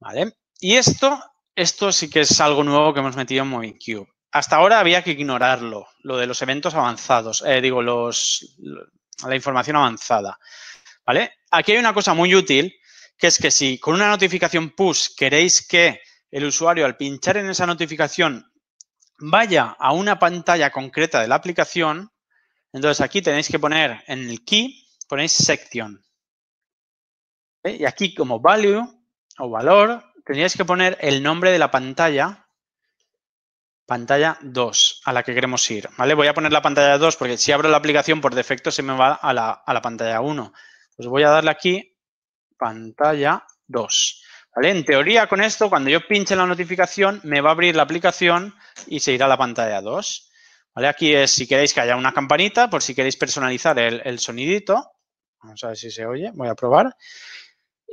¿vale? Y esto, esto sí que es algo nuevo que hemos metido en Cube. Hasta ahora había que ignorarlo, lo de los eventos avanzados, eh, digo, los, la información avanzada, ¿vale? Aquí hay una cosa muy útil, que es que si con una notificación push queréis que el usuario al pinchar en esa notificación vaya a una pantalla concreta de la aplicación, entonces aquí tenéis que poner en el key, ponéis section. ¿Eh? Y aquí como value o valor, tenéis que poner el nombre de la pantalla, pantalla 2, a la que queremos ir. ¿vale? Voy a poner la pantalla 2 porque si abro la aplicación por defecto se me va a la, a la pantalla 1. Pues voy a darle aquí pantalla 2. En teoría, con esto, cuando yo pinche la notificación, me va a abrir la aplicación y se irá a la pantalla 2. ¿Vale? Aquí es si queréis que haya una campanita, por si queréis personalizar el, sonido. sonidito. Vamos a ver si se oye, voy a probar.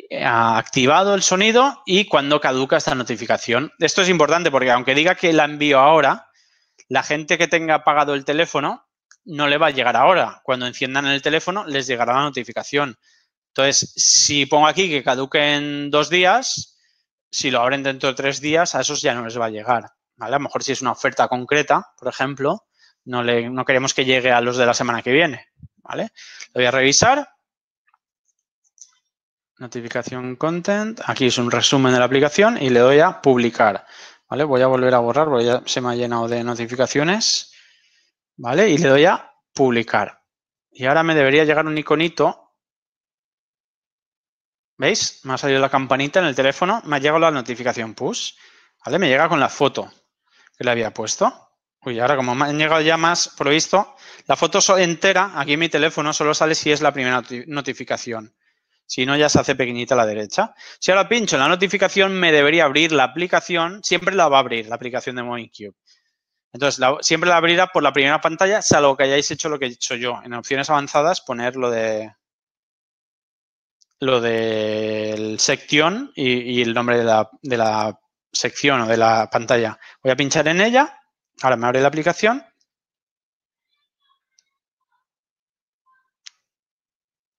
Eh, ha activado el sonido y cuando caduca esta notificación. Esto es importante porque aunque diga que la envío ahora, la gente que tenga apagado el teléfono no le va a llegar ahora. Cuando enciendan el teléfono les llegará la notificación. Entonces, si pongo aquí que caduquen dos días, si lo abren dentro de tres días, a esos ya no les va a llegar. A lo mejor si es una oferta concreta, por ejemplo, no, no queremos que llegue a los de la semana que viene. ¿vale? Lo voy a revisar. Notificación content. Aquí es un resumen de la aplicación y le doy a publicar. ¿Vale? Voy a volver a borrar porque ya se me ha llenado de notificaciones. ¿Vale? Y le doy a publicar. Y ahora me debería llegar un iconito ¿Veis? Me ha salido la campanita en el teléfono, me ha llegado la notificación push, ¿vale? Me llega con la foto que le había puesto. Uy, ahora como me han llegado ya más, provisto, la foto entera, aquí en mi teléfono, solo sale si es la primera notificación. Si no, ya se hace pequeñita a la derecha. Si ahora pincho la notificación, me debería abrir la aplicación. Siempre la va a abrir, la aplicación de MoinCube. Entonces, siempre la abrirá por la primera pantalla, salvo que hayáis hecho lo que he hecho yo. En opciones avanzadas, poner lo de lo del sección y, el nombre de la, sección o de la pantalla. Voy a pinchar en ella. Ahora me abre la aplicación.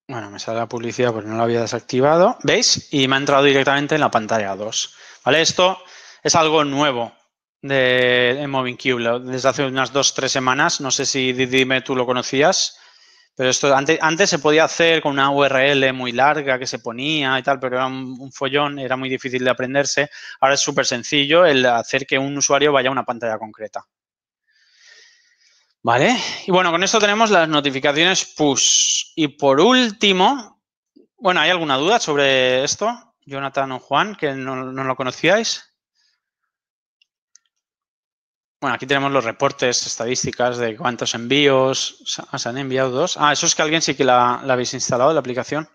Bueno, me sale la publicidad porque no la había desactivado. ¿Veis? Y me ha entrado directamente en la pantalla 2. ¿Vale? Esto es algo nuevo de, Moving Cube. Desde hace unas 2-3 semanas. No sé si Dime tú lo conocías. Pero esto antes, antes, se podía hacer con una URL muy larga que se ponía y tal, pero era un, follón, era muy difícil de aprenderse. Ahora es súper sencillo el hacer que un usuario vaya a una pantalla concreta. ¿Vale? Y bueno, con esto tenemos las notificaciones push. Y por último, bueno, ¿hay alguna duda sobre esto? Jonathan o Juan, que no lo conocíais. Bueno, aquí tenemos los reportes, estadísticas de cuántos envíos. Ah, ¿Se han enviado dos? Ah, eso es que alguien sí que la, habéis instalado, la aplicación.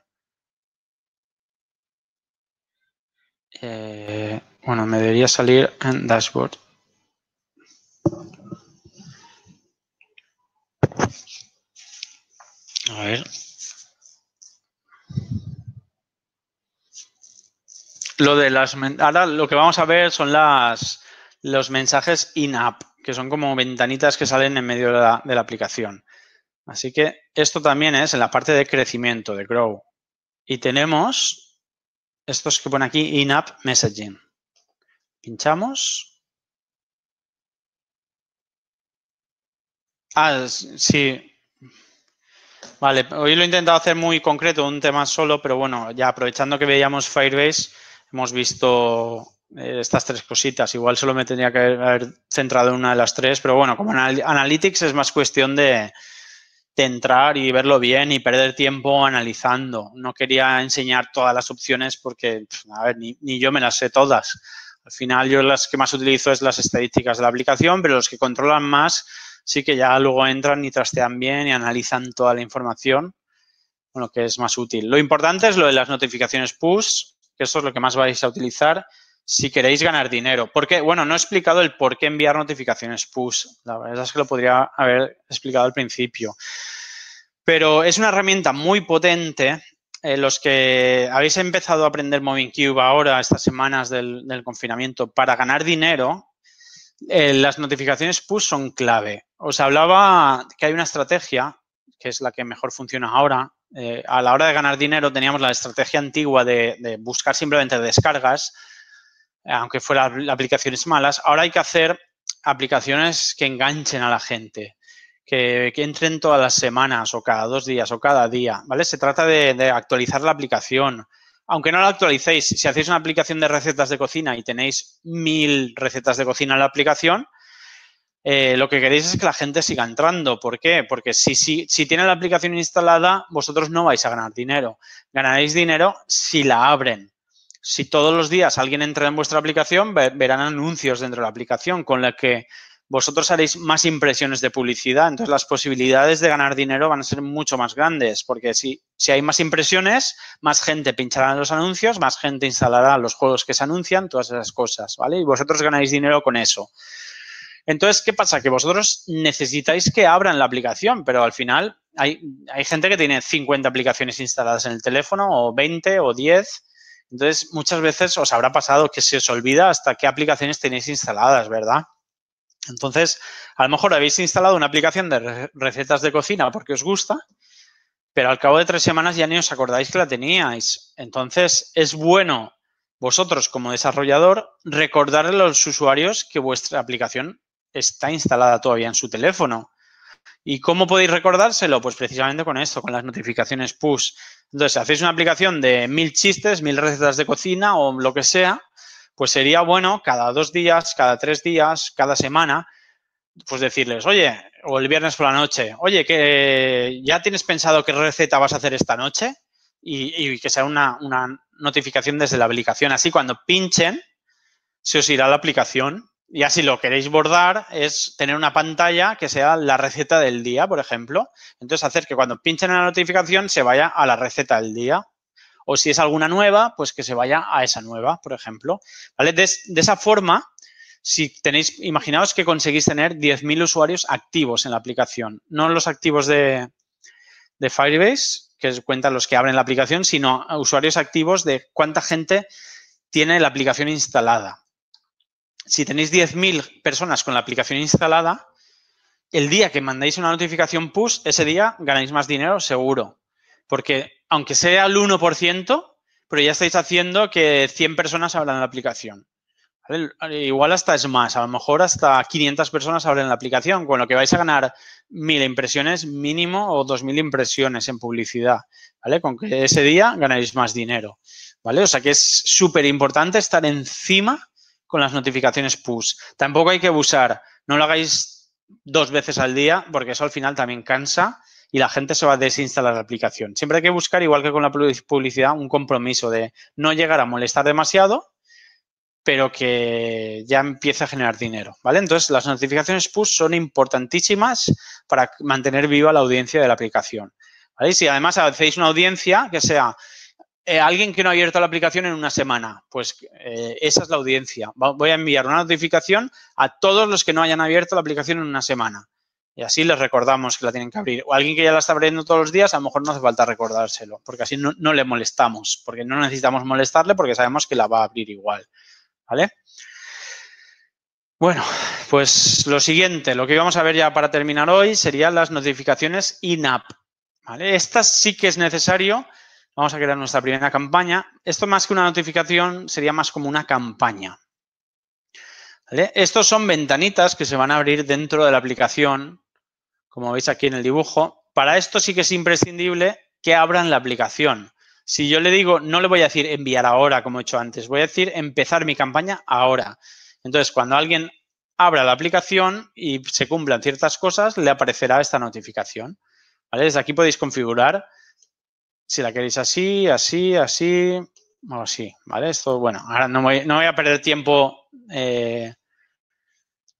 Eh, bueno, me debería salir en dashboard. A ver. Lo de las... Ahora lo que vamos a ver son las los mensajes in-app, que son como ventanitas que salen en medio de la, aplicación. Así que esto también es en la parte de crecimiento, de grow. Y tenemos estos que pone aquí in-app messaging. Pinchamos. Ah, sí. Vale, hoy lo he intentado hacer muy concreto, un tema solo, pero bueno, ya aprovechando que veíamos Firebase, hemos visto eh, estas tres cositas. Igual solo me tendría que haber centrado en una de las tres, pero bueno, como Analytics es más cuestión de, entrar y verlo bien y perder tiempo analizando. No quería enseñar todas las opciones porque, a ver, ni, ni yo me las sé todas. Al final yo las que más utilizo es las estadísticas de la aplicación, pero los que controlan más sí que ya luego entran y trastean bien y analizan toda la información, bueno, que es más útil. Lo importante es lo de las notificaciones push, que eso es lo que más vais a utilizar si queréis ganar dinero. Porque, bueno, no he explicado el por qué enviar notificaciones push. La verdad es que lo podría haber explicado al principio. Pero es una herramienta muy potente. Eh, los que habéis empezado a aprender Cube ahora, estas semanas del, confinamiento, para ganar dinero, eh, las notificaciones push son clave. Os hablaba que hay una estrategia, que es la que mejor funciona ahora. Eh, a la hora de ganar dinero teníamos la estrategia antigua de buscar simplemente descargas, eh, aunque fueran aplicaciones malas, ahora hay que hacer aplicaciones que enganchen a la gente, que, entren todas las semanas o cada dos días o cada día, ¿vale? Se trata de, actualizar la aplicación. Aunque no la actualicéis, si hacéis una aplicación de recetas de cocina y tenéis mil recetas de cocina en la aplicación, eh, lo que queréis es que la gente siga entrando. ¿Por qué? Porque si, si, si tienen la aplicación instalada, vosotros no vais a ganar dinero. Ganaréis dinero si la abren si todos los días alguien entra en vuestra aplicación, verán anuncios dentro de la aplicación con la que vosotros haréis más impresiones de publicidad. Entonces, las posibilidades de ganar dinero van a ser mucho más grandes, porque si, hay más impresiones, más gente pinchará en los anuncios, más gente instalará los juegos que se anuncian, todas esas cosas, ¿vale? Y vosotros ganáis dinero con eso. Entonces, ¿qué pasa? Que vosotros necesitáis que abran la aplicación, pero al final hay, hay gente que tiene 50 aplicaciones instaladas en el teléfono, o 20, o 10, entonces, muchas veces os habrá pasado que se os olvida hasta qué aplicaciones tenéis instaladas, ¿verdad? Entonces, a lo mejor habéis instalado una aplicación de recetas de cocina porque os gusta, pero al cabo de tres semanas ya ni os acordáis que la teníais. Entonces, es bueno vosotros como desarrollador recordarle a los usuarios que vuestra aplicación está instalada todavía en su teléfono. ¿Y cómo podéis recordárselo? Pues precisamente con esto, con las notificaciones push. Entonces, si hacéis una aplicación de mil chistes, mil recetas de cocina o lo que sea, pues sería bueno cada dos días, cada tres días, cada semana, pues decirles, oye, o el viernes por la noche, oye, que ya tienes pensado qué receta vas a hacer esta noche y, que sea una, una notificación desde la aplicación. Así cuando pinchen, se os irá la aplicación y así lo queréis bordar es tener una pantalla que sea la receta del día, por ejemplo. Entonces, hacer que cuando pinchen en la notificación se vaya a la receta del día. O si es alguna nueva, pues que se vaya a esa nueva, por ejemplo. ¿Vale? De, esa forma, si tenéis, imaginaos que conseguís tener 10.000 usuarios activos en la aplicación. No los activos de, de Firebase, que cuentan los que abren la aplicación, sino usuarios activos de cuánta gente tiene la aplicación instalada si tenéis 10.000 personas con la aplicación instalada, el día que mandáis una notificación push, ese día ganáis más dinero seguro. Porque aunque sea el 1%, pero ya estáis haciendo que 100 personas abran la aplicación. Igual hasta es más, a lo mejor hasta 500 personas abren la aplicación, con lo que vais a ganar 1.000 impresiones mínimo o 2.000 impresiones en publicidad. ¿Vale? Con que ese día ganáis más dinero. ¿Vale? O sea que es súper importante estar encima con las notificaciones push. Tampoco hay que abusar, no lo hagáis dos veces al día porque eso al final también cansa y la gente se va a desinstalar la aplicación. Siempre hay que buscar, igual que con la publicidad, un compromiso de no llegar a molestar demasiado, pero que ya empiece a generar dinero, ¿vale? Entonces, las notificaciones push son importantísimas para mantener viva la audiencia de la aplicación, Y si además hacéis una audiencia que sea eh, alguien que no ha abierto la aplicación en una semana. Pues eh, esa es la audiencia. voy a enviar una notificación a todos los que no hayan abierto la aplicación en una semana. Y así les recordamos que la tienen que abrir. O alguien que ya la está abriendo todos los días, a lo mejor no hace falta recordárselo, porque así no, le molestamos, porque no necesitamos molestarle porque sabemos que la va a abrir igual. ¿Vale? Bueno, pues lo siguiente, lo que íbamos a ver ya para terminar hoy serían las notificaciones in-app. ¿vale? Estas sí que es necesario Vamos a crear nuestra primera campaña. Esto más que una notificación sería más como una campaña. Estos son ventanitas que se van a abrir dentro de la aplicación, como veis aquí en el dibujo. Para esto sí que es imprescindible que abran la aplicación. Si yo le digo, no le voy a decir enviar ahora, como he hecho antes, voy a decir empezar mi campaña ahora. Entonces, cuando alguien abra la aplicación y se cumplan ciertas cosas, le aparecerá esta notificación. Desde aquí podéis configurar si la queréis así, así, así o así, ¿vale? Esto, bueno, ahora no voy, a perder tiempo eh,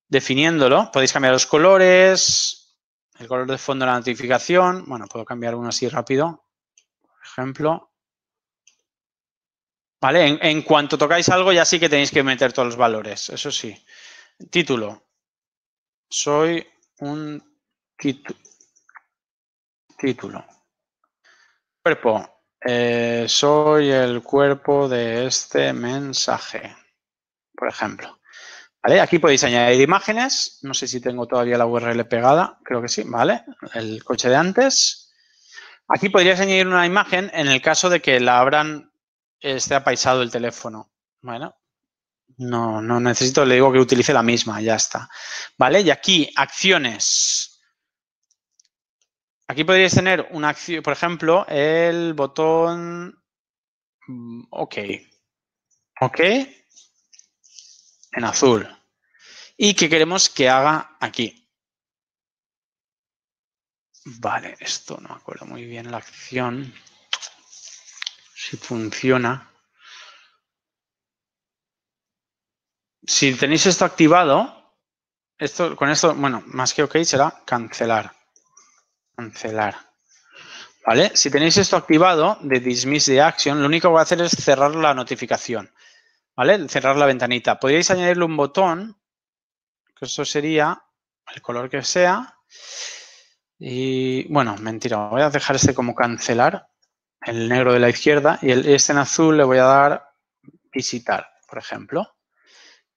definiéndolo. Podéis cambiar los colores, el color de fondo de la notificación. Bueno, puedo cambiar uno así rápido, por ejemplo. ¿Vale? En, en cuanto tocáis algo ya sí que tenéis que meter todos los valores, eso sí. Título. Soy un título. Eh, soy el cuerpo de este mensaje, por ejemplo. ¿Vale? Aquí podéis añadir imágenes. No sé si tengo todavía la URL pegada. Creo que sí, ¿vale? El coche de antes. Aquí podrías añadir una imagen en el caso de que la abran, esté apaisado el teléfono. Bueno, no, no necesito, le digo que utilice la misma, ya está. ¿Vale? Y aquí, acciones. Aquí podríais tener una acción, por ejemplo, el botón mm, OK. OK en azul. ¿Y qué queremos que haga aquí? Vale, esto no me acuerdo muy bien la acción. Si funciona. Si tenéis esto activado, esto, con esto, bueno, más que OK será cancelar. Cancelar. ¿Vale? Si tenéis esto activado de Dismiss the Action, lo único que voy a hacer es cerrar la notificación. ¿Vale? Cerrar la ventanita. Podríais añadirle un botón, que eso sería el color que sea. Y bueno, mentira, voy a dejar este como cancelar, el negro de la izquierda, y el, este en azul le voy a dar visitar, por ejemplo.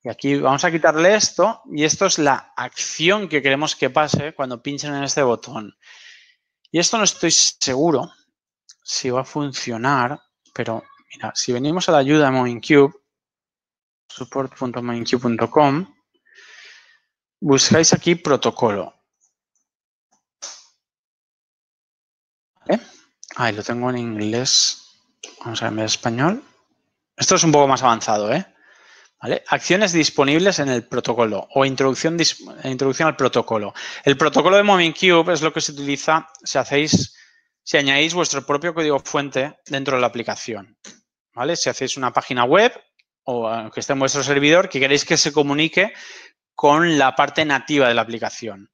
Y aquí vamos a quitarle esto, y esto es la acción que queremos que pase cuando pinchen en este botón. Y esto no estoy seguro si va a funcionar, pero mira, si venimos a la ayuda de MoinCube, support.moincube.com, buscáis aquí protocolo. ¿Eh? Ahí lo tengo en inglés. Vamos a ver en español. Esto es un poco más avanzado, ¿eh? Acciones disponibles en el protocolo o introducción, eh, al protocolo. El protocolo de Cube es lo que se utiliza si hacéis, añadís vuestro propio código fuente dentro de la aplicación. ¿Vale? Si hacéis una página web o eh, que esté en vuestro servidor que queréis que se comunique con la parte nativa de la aplicación.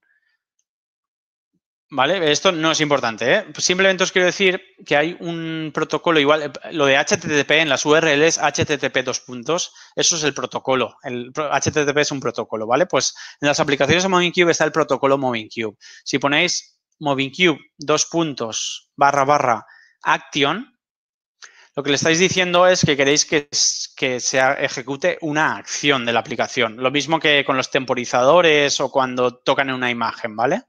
Vale, esto no es importante. ¿eh? Simplemente os quiero decir que hay un protocolo igual, lo de HTTP en las URLs, HTTP dos puntos, eso es el protocolo. El HTTP es un protocolo, ¿vale? Pues en las aplicaciones de MovingCube está el protocolo Cube. Si ponéis MovingCube dos puntos barra barra action, lo que le estáis diciendo es que queréis que, que se ejecute una acción de la aplicación. Lo mismo que con los temporizadores o cuando tocan en una imagen, ¿vale? vale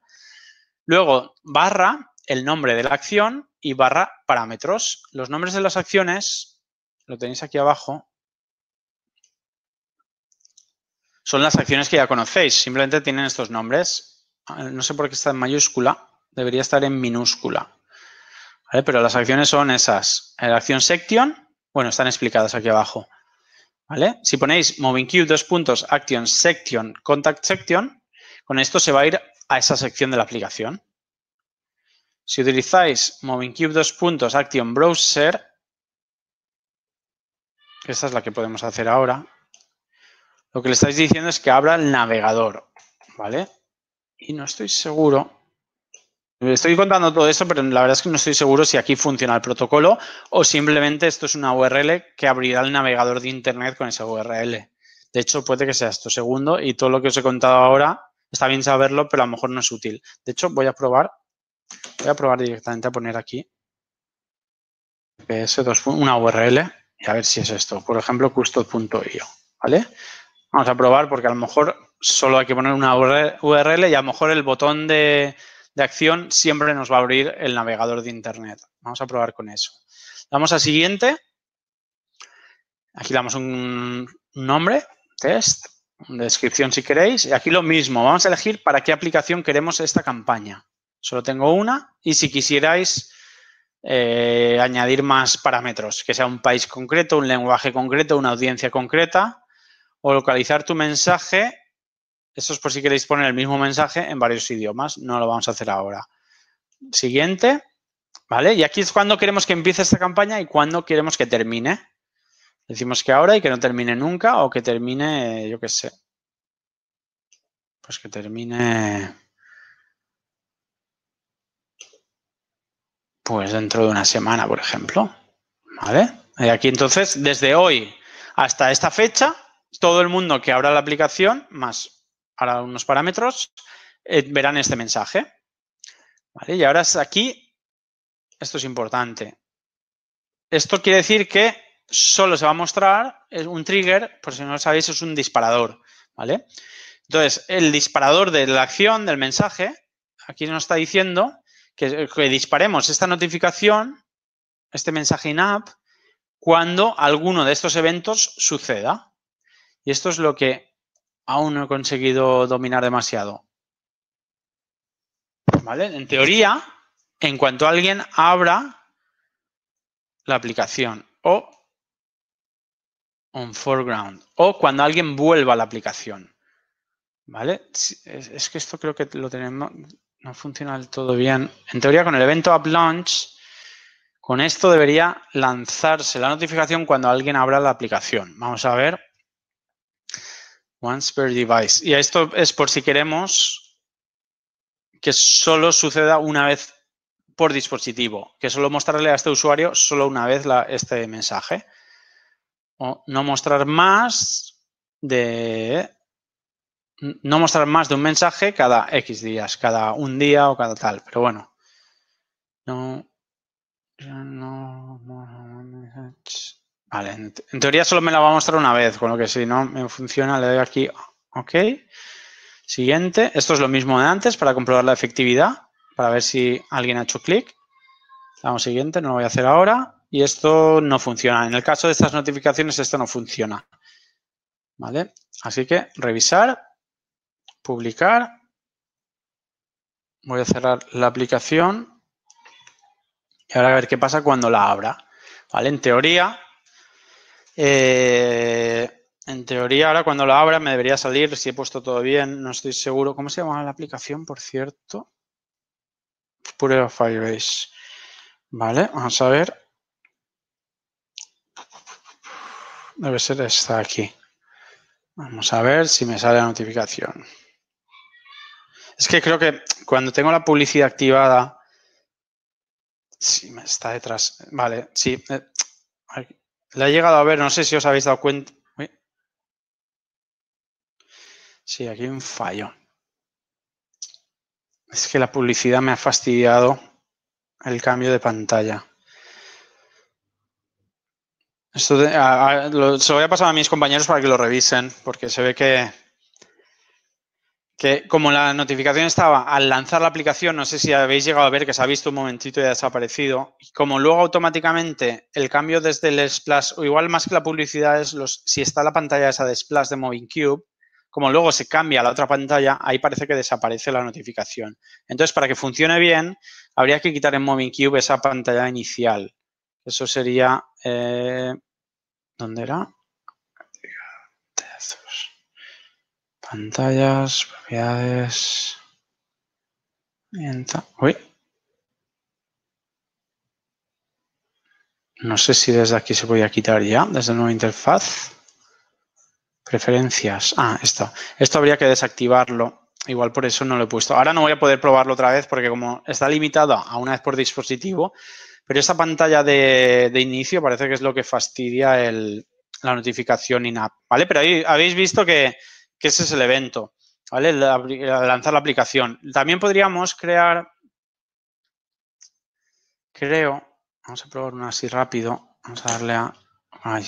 Luego, barra, el nombre de la acción y barra parámetros. Los nombres de las acciones, lo tenéis aquí abajo, son las acciones que ya conocéis, simplemente tienen estos nombres. Ah, no sé por qué está en mayúscula, debería estar en minúscula. Pero las acciones son esas. La acción section, bueno, están explicadas aquí abajo. ¿Vale? Si ponéis moving queue, dos puntos, action section, contact section, con esto se va a ir a esa sección de la aplicación. Si utilizáis MovingCube dos puntos Action Browser, esta es la que podemos hacer ahora, lo que le estáis diciendo es que abra el navegador, ¿vale? Y no estoy seguro. Estoy contando todo eso, pero la verdad es que no estoy seguro si aquí funciona el protocolo o simplemente esto es una URL que abrirá el navegador de Internet con esa URL. De hecho, puede que sea esto segundo y todo lo que os he contado ahora Está bien saberlo, pero a lo mejor no es útil. De hecho, voy a probar. Voy a probar directamente a poner aquí una URL y a ver si es esto. Por ejemplo, custod.io, ¿vale? Vamos a probar porque a lo mejor solo hay que poner una URL y a lo mejor el botón de, acción siempre nos va a abrir el navegador de internet. Vamos a probar con eso. Vamos a siguiente. Aquí damos un nombre, test descripción si queréis. Y aquí lo mismo, vamos a elegir para qué aplicación queremos esta campaña. Solo tengo una y si quisierais eh, añadir más parámetros, que sea un país concreto, un lenguaje concreto, una audiencia concreta, o localizar tu mensaje, eso es por si queréis poner el mismo mensaje en varios idiomas, no lo vamos a hacer ahora. Siguiente, ¿vale? Y aquí es cuando queremos que empiece esta campaña y cuando queremos que termine. Decimos que ahora y que no termine nunca o que termine, yo qué sé. Pues que termine... Pues dentro de una semana, por ejemplo. ¿Vale? Y aquí entonces, desde hoy hasta esta fecha, todo el mundo que abra la aplicación, más ahora unos parámetros, eh, verán este mensaje. ¿Vale? Y ahora aquí, esto es importante. Esto quiere decir que solo se va a mostrar es un trigger, por si no lo sabéis, es un disparador, ¿vale? Entonces, el disparador de la acción, del mensaje, aquí nos está diciendo que, disparemos esta notificación, este mensaje in-app, cuando alguno de estos eventos suceda. Y esto es lo que aún no he conseguido dominar demasiado. ¿Vale? En teoría, en cuanto alguien abra la aplicación o on foreground o cuando alguien vuelva a la aplicación. ¿Vale? Es que esto creo que lo tenemos, no funciona del todo bien. En teoría, con el evento App Launch, con esto debería lanzarse la notificación cuando alguien abra la aplicación. Vamos a ver. Once per device. Y esto es por si queremos que solo suceda una vez por dispositivo, que solo mostrarle a este usuario solo una vez la, este mensaje o no mostrar más de no mostrar más de un mensaje cada X días, cada un día o cada tal, pero bueno. No, vale, en, teoría solo me la va a mostrar una vez, con lo que si no me funciona le doy aquí OK. Siguiente, esto es lo mismo de antes para comprobar la efectividad, para ver si alguien ha hecho clic. Vamos siguiente, no lo voy a hacer ahora y esto no funciona. En el caso de estas notificaciones, esto no funciona. ¿Vale? Así que revisar, publicar. Voy a cerrar la aplicación y ahora a ver qué pasa cuando la abra. ¿Vale? En teoría, eh, en teoría ahora cuando la abra me debería salir, si he puesto todo bien, no estoy seguro. ¿Cómo se llama la aplicación, por cierto? Pure Firebase. Vale, vamos a ver. Debe ser esta aquí. Vamos a ver si me sale la notificación. Es que creo que cuando tengo la publicidad activada, sí, me está detrás. Vale, sí. Eh, Le ha llegado a ver, no sé si os habéis dado cuenta. Sí, aquí hay un fallo. Es que la publicidad me ha fastidiado el cambio de pantalla. Esto se lo voy a pasar a mis compañeros para que lo revisen, porque se ve que, que como la notificación estaba al lanzar la aplicación, no sé si habéis llegado a ver que se ha visto un momentito y ha desaparecido, y como luego automáticamente el cambio desde el splash, o igual más que la publicidad es los, si está la pantalla esa de splash de Moving Cube, como luego se cambia a la otra pantalla, ahí parece que desaparece la notificación. Entonces, para que funcione bien, habría que quitar en Moving Cube esa pantalla inicial. Eso sería, eh, ¿dónde era? Pantallas, propiedades. Uy. No sé si desde aquí se voy quitar ya, desde la nueva interfaz. Preferencias. Ah, esto. Esto habría que desactivarlo. Igual por eso no lo he puesto. Ahora no voy a poder probarlo otra vez porque como está limitado a una vez por dispositivo, pero esta pantalla de, inicio parece que es lo que fastidia la notificación in-app, ¿vale? Pero ahí habéis visto que, ese es el evento, ¿vale? lanzar la aplicación. También podríamos crear, creo, vamos a probar una así rápido. Vamos a darle a, ay,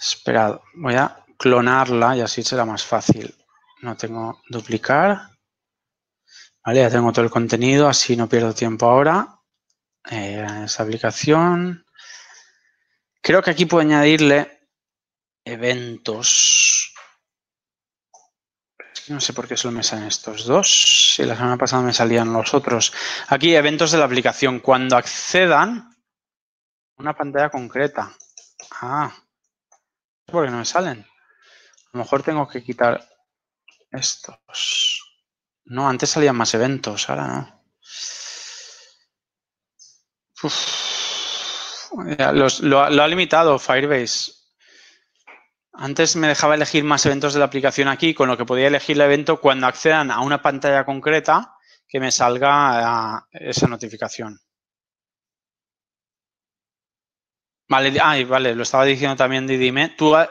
esperad, voy a clonarla y así será más fácil. No tengo duplicar. Vale, ya tengo todo el contenido, así no pierdo tiempo ahora. Eh, esa aplicación. Creo que aquí puedo añadirle eventos. No sé por qué solo me salen estos dos. Si la semana pasada me salían los otros. Aquí, eventos de la aplicación. Cuando accedan a una pantalla concreta. Ah, no me salen? A lo mejor tengo que quitar estos. No, antes salían más eventos, ahora no lo, ha limitado Firebase. Antes me dejaba elegir más eventos de la aplicación aquí, con lo que podía elegir el evento cuando accedan a una pantalla concreta que me salga ah, esa notificación. Vale, vale, lo estaba diciendo también Didime. Tú ah,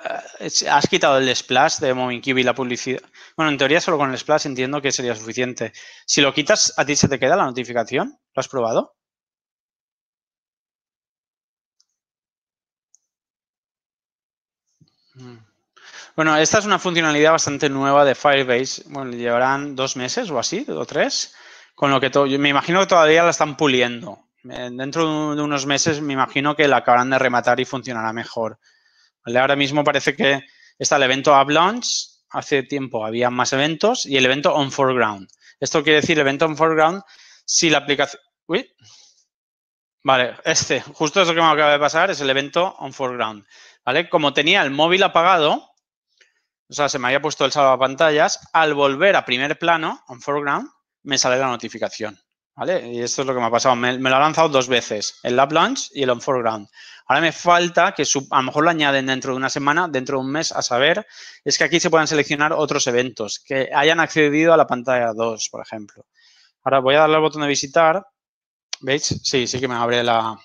has quitado el splash de y la publicidad. Bueno, en teoría solo con el splash entiendo que sería suficiente. Si lo quitas, ¿a ti se te queda la notificación? ¿Lo has probado? Bueno, esta es una funcionalidad bastante nueva de Firebase. Bueno, llevarán dos meses o así, o tres, con lo que yo me imagino que todavía la están puliendo. Eh, dentro de unos meses me imagino que la acabarán de rematar y funcionará mejor. Ahora mismo parece que está el evento App Launch, hace tiempo había más eventos, y el evento On Foreground. Esto quiere decir, el evento On Foreground, si la aplicación... Uy. Vale, este, justo eso que me acaba de pasar, es el evento On Foreground. Como tenía el móvil apagado, o sea, se me había puesto el salvapantallas, al volver a primer plano, on foreground, me sale la notificación, Y esto es lo que me ha pasado. Me, lo ha lanzado dos veces, el Lab Launch y el on foreground. Ahora me falta que a lo mejor lo añaden dentro de una semana, dentro de un mes, a saber, es que aquí se puedan seleccionar otros eventos que hayan accedido a la pantalla 2, por ejemplo. Ahora voy a darle al botón de visitar. ¿Veis? Sí, sí que me abre la,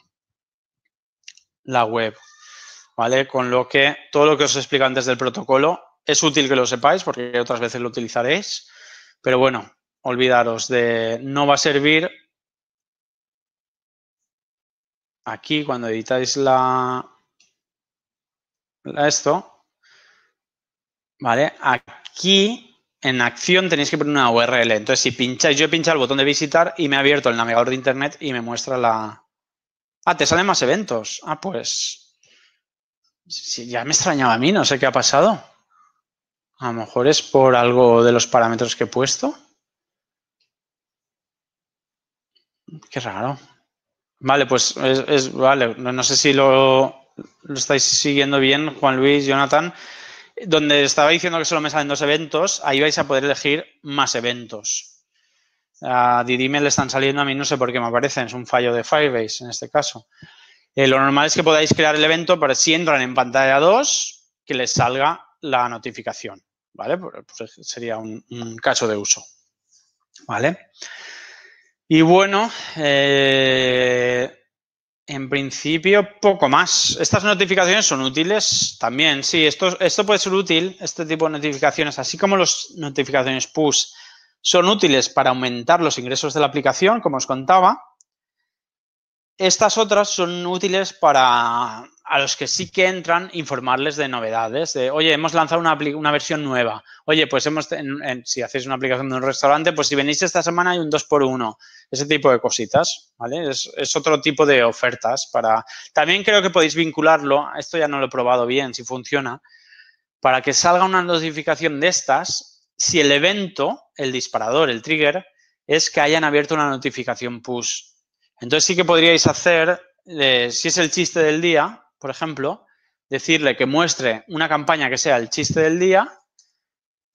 la web. ¿vale? Con lo que todo lo que os explicado antes del protocolo es útil que lo sepáis porque otras veces lo utilizaréis, pero bueno, olvidaros de no va a servir aquí cuando editáis la, la esto, ¿vale? Aquí en acción tenéis que poner una URL. Entonces, si pincháis, yo he pinchado el botón de visitar y me ha abierto el navegador de internet y me muestra la... Ah, te salen más eventos. Ah, pues ya me extrañaba a mí, no sé qué ha pasado. A lo mejor es por algo de los parámetros que he puesto. Qué raro. Vale, pues vale. No, sé si lo, estáis siguiendo bien, Juan Luis, Jonathan. Donde estaba diciendo que solo me salen dos eventos, ahí vais a poder elegir más eventos. A Didime le están saliendo, a mí no sé por qué me aparecen, es un fallo de Firebase en este caso. Eh, lo normal es que podáis crear el evento, pero si entran en pantalla 2, que les salga la notificación, ¿vale? Pues, pues, sería un, caso de uso, ¿vale? Y bueno, eh, en principio poco más. Estas notificaciones son útiles también, sí, esto, esto puede ser útil, este tipo de notificaciones, así como las notificaciones push son útiles para aumentar los ingresos de la aplicación, como os contaba, estas otras son útiles para a los que sí que entran informarles de novedades, de, oye, hemos lanzado una, una versión nueva, oye, pues hemos, si hacéis una aplicación de un restaurante, pues si venís esta semana hay un 2x1, ese tipo de cositas, ¿vale? Es, es, otro tipo de ofertas para... También creo que podéis vincularlo, esto ya no lo he probado bien, si funciona, para que salga una notificación de estas, si el evento, el disparador, el trigger, es que hayan abierto una notificación push entonces sí que podríais hacer, eh, si es el chiste del día, por ejemplo, decirle que muestre una campaña que sea el chiste del día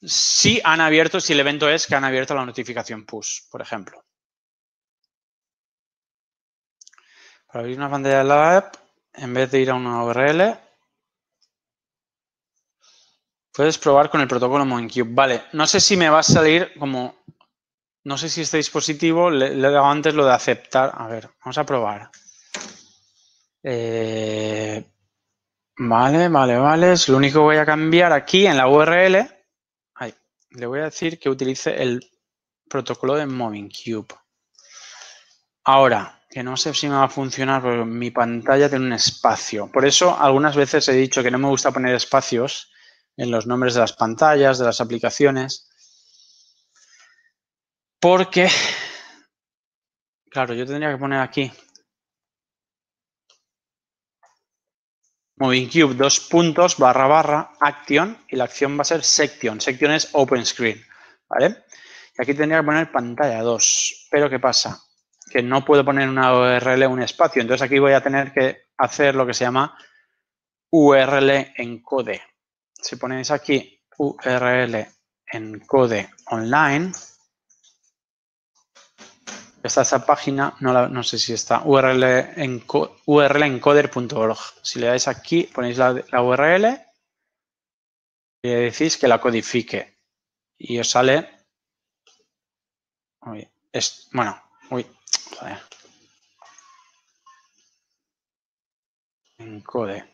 si han abierto, si el evento es que han abierto la notificación push, por ejemplo. Para abrir una pantalla de la app, en vez de ir a una URL, puedes probar con el protocolo MoinCube. Vale, no sé si me va a salir como no sé si este dispositivo, le, le he dado antes lo de aceptar. A ver, vamos a probar. Eh, vale, vale, vale. Es lo único que voy a cambiar aquí en la URL. le voy a decir que utilice el protocolo de Moving Cube. Ahora, que no sé si me va a funcionar porque mi pantalla tiene un espacio. Por eso algunas veces he dicho que no me gusta poner espacios en los nombres de las pantallas, de las aplicaciones porque, claro, yo tendría que poner aquí MovingCube dos puntos barra barra action y la acción va a ser section. Section es open screen, ¿vale? Y aquí tendría que poner pantalla 2. Pero ¿qué pasa? Que no puedo poner una URL un espacio. Entonces aquí voy a tener que hacer lo que se llama URL encode. Si ponéis aquí URL encode online, Está esa página, no, no sé si está, url urlencoder.org. si le dais aquí, ponéis la, URL y le decís que la codifique. Y os sale... bueno, uy, joder. Encode.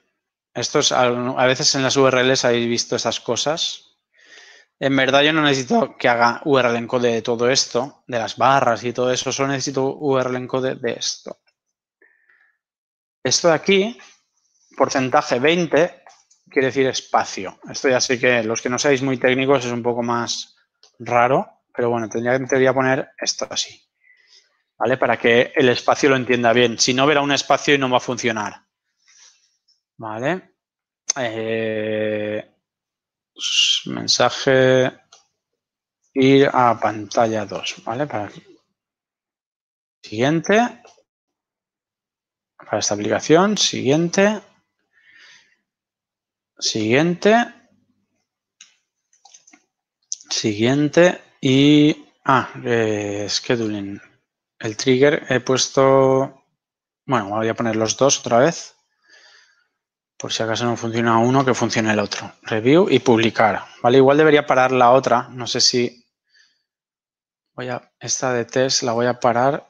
a veces en las URLs habéis visto esas cosas. En verdad yo no necesito que haga URL encode de todo esto, de las barras y todo eso, solo necesito URL encode de esto. Esto de aquí, porcentaje 20, quiere decir espacio. Esto ya sé que los que no seáis muy técnicos es un poco más raro, pero bueno, tendría que poner esto así, ¿vale? Para que el espacio lo entienda bien. Si no, verá un espacio y no va a funcionar, ¿vale? Eh mensaje, ir a pantalla 2, ¿vale? Para siguiente, para esta aplicación, siguiente, siguiente, siguiente y, ah, eh, scheduling. El trigger he puesto, bueno, voy a poner los dos otra vez por si acaso no funciona uno, que funcione el otro. Review y publicar. ¿Vale? Igual debería parar la otra. No sé si voy a, esta de test la voy a parar.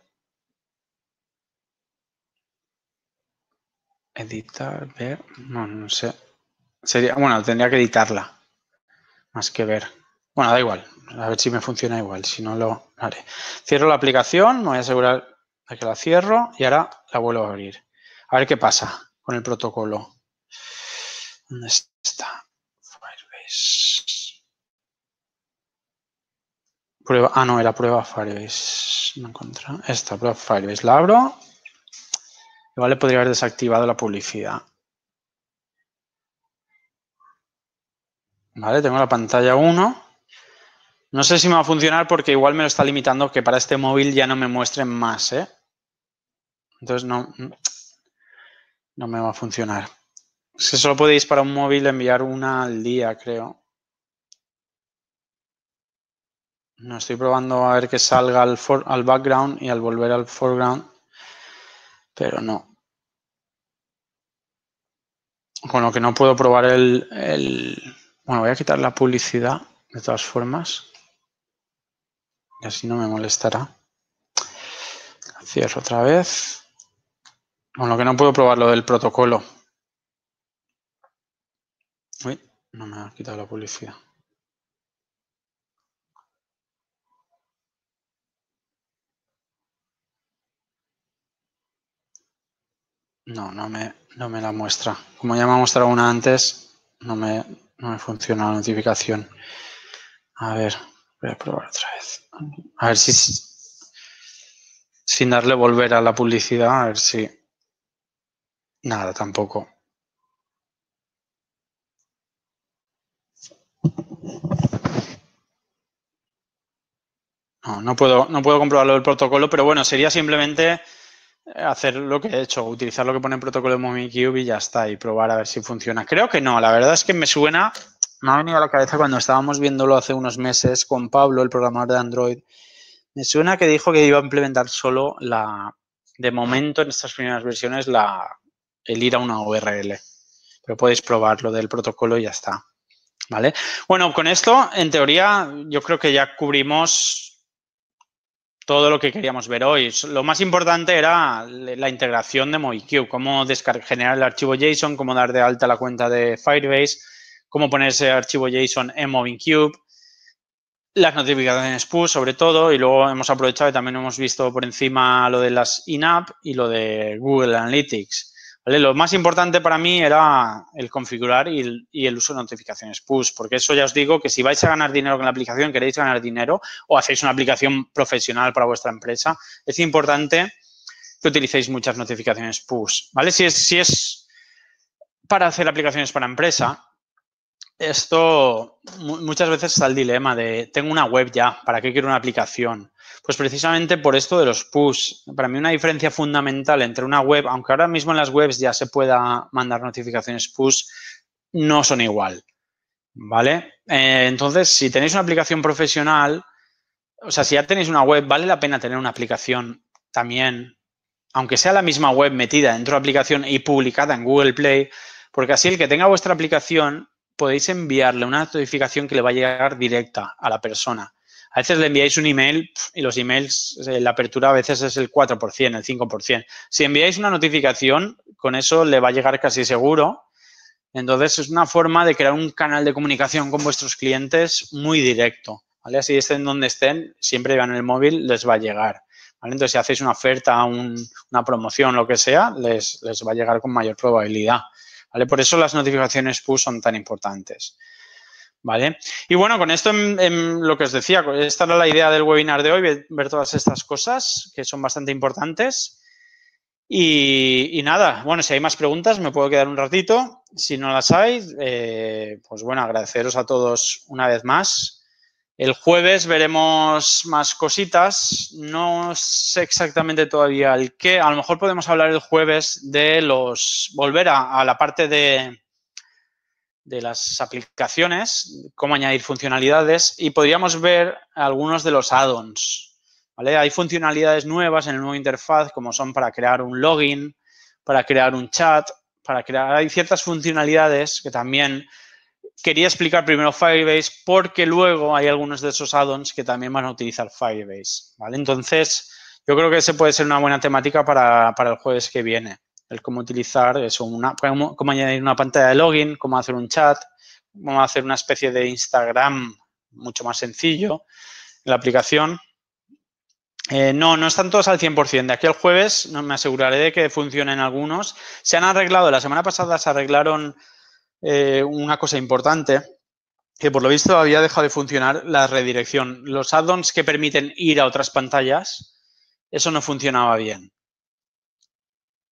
Editar, ver. No, no sé. Sería, bueno, tendría que editarla. Más que ver. Bueno, da igual. A ver si me funciona igual. Si no, lo haré. Cierro la aplicación. Me voy a asegurar de que la cierro. Y ahora la vuelvo a abrir. A ver qué pasa con el protocolo. ¿Dónde está? Firebase. Prueba. Ah, no, era prueba Firebase. No encuentro. Esta, prueba Firebase. La abro. Igual le podría haber desactivado la publicidad. Vale, tengo la pantalla 1. No sé si me va a funcionar porque igual me lo está limitando que para este móvil ya no me muestren más, ¿eh? Entonces no, no me va a funcionar. Si solo podéis para un móvil enviar una al día, creo. No estoy probando a ver que salga al, background y al volver al foreground, pero no. Con lo que no puedo probar el, Bueno, voy a quitar la publicidad de todas formas. Y así no me molestará. cierro otra vez. Con lo que no puedo probar lo del protocolo. Uy, no me ha quitado la publicidad. No, no me, no me la muestra. Como ya me ha mostrado una antes, no me, no me funciona la notificación. A ver, voy a probar otra vez. A ver si, sin darle volver a la publicidad, a ver si... Nada, tampoco. No, puedo, no puedo comprobarlo del protocolo, pero bueno, sería simplemente eh, hacer lo que he hecho, utilizar lo que pone el protocolo de MomiCube y ya está, y probar a ver si funciona. Creo que no, la verdad es que me suena, me ha venido a la cabeza cuando estábamos viéndolo hace unos meses con Pablo, el programador de Android, me suena que dijo que iba a implementar solo la, de momento en estas primeras versiones, la, el ir a una URL. Pero podéis probar Lo del protocolo y ya está. ¿Vale? Bueno, con esto, en teoría, yo creo que ya cubrimos todo lo que queríamos ver hoy. Lo más importante era la integración de Movicube, cómo generar el archivo JSON, cómo dar de alta la cuenta de Firebase, cómo poner ese archivo JSON en Movicube, las notificaciones push sobre todo, y luego hemos aprovechado y también hemos visto por encima lo de las in-app y lo de Google Analytics. Lo más importante para mí era el configurar y el, uso de notificaciones push, porque eso ya os digo que si vais a ganar dinero con la aplicación, queréis ganar dinero o hacéis una aplicación profesional para vuestra empresa, es importante que utilicéis muchas notificaciones push, ¿vale? Si si es para hacer aplicaciones para empresa, esto muchas veces está el dilema de tengo una web ya, ¿para qué quiero una aplicación? Pues precisamente por esto de los push. Para mí una diferencia fundamental entre una web, aunque ahora mismo en las webs ya se pueda mandar notificaciones push, no son igual. ¿Vale? Eh, entonces, si tenéis una aplicación profesional, o sea, si ya tenéis una web, vale la pena tener una aplicación también, aunque sea la misma web metida dentro de aplicación y publicada en Google Play, porque así el que tenga vuestra aplicación podéis enviarle una notificación que le va a llegar directa a la persona. A veces le enviáis un email y los emails, eh, la apertura a veces es el 4%, el 5%. Si enviáis una notificación, con eso le va a llegar casi seguro. Entonces, es una forma de crear un canal de comunicación con vuestros clientes muy directo. ¿vale? Así estén donde estén, siempre van el móvil, les va a llegar. Entonces, si hacéis una oferta, una promoción, lo que sea, les, va a llegar con mayor probabilidad. ¿vale? Por eso las notificaciones push son tan importantes. ¿Vale? Y bueno, con esto en, lo que os decía, esta era la idea del webinar de hoy, ver, todas estas cosas que son bastante importantes. Y, nada, bueno, si hay más preguntas me puedo quedar un ratito. Si no las hay, eh, pues bueno, agradeceros a todos una vez más. El jueves veremos más cositas. No sé exactamente todavía el qué. A lo mejor podemos hablar el jueves de los, volver a la parte de, de las aplicaciones, cómo añadir funcionalidades y podríamos ver algunos de los add-ons. ¿vale? Hay funcionalidades nuevas en el nuevo interfaz como son para crear un login, para crear un chat, para crear... Hay ciertas funcionalidades que también quería explicar primero Firebase porque luego hay algunos de esos add-ons que también van a utilizar Firebase. ¿vale? Entonces, yo creo que ese puede ser una buena temática para, para el jueves que viene cómo utilizar eso, una, cómo, añadir una pantalla de login, cómo hacer un chat, cómo hacer una especie de Instagram mucho más sencillo en la aplicación. Eh, no, no están todos al 100%. De aquí al jueves no me aseguraré de que funcionen algunos. Se han arreglado, la semana pasada se arreglaron eh, una cosa importante, que por lo visto había dejado de funcionar la redirección. Los add-ons que permiten ir a otras pantallas, eso no funcionaba bien.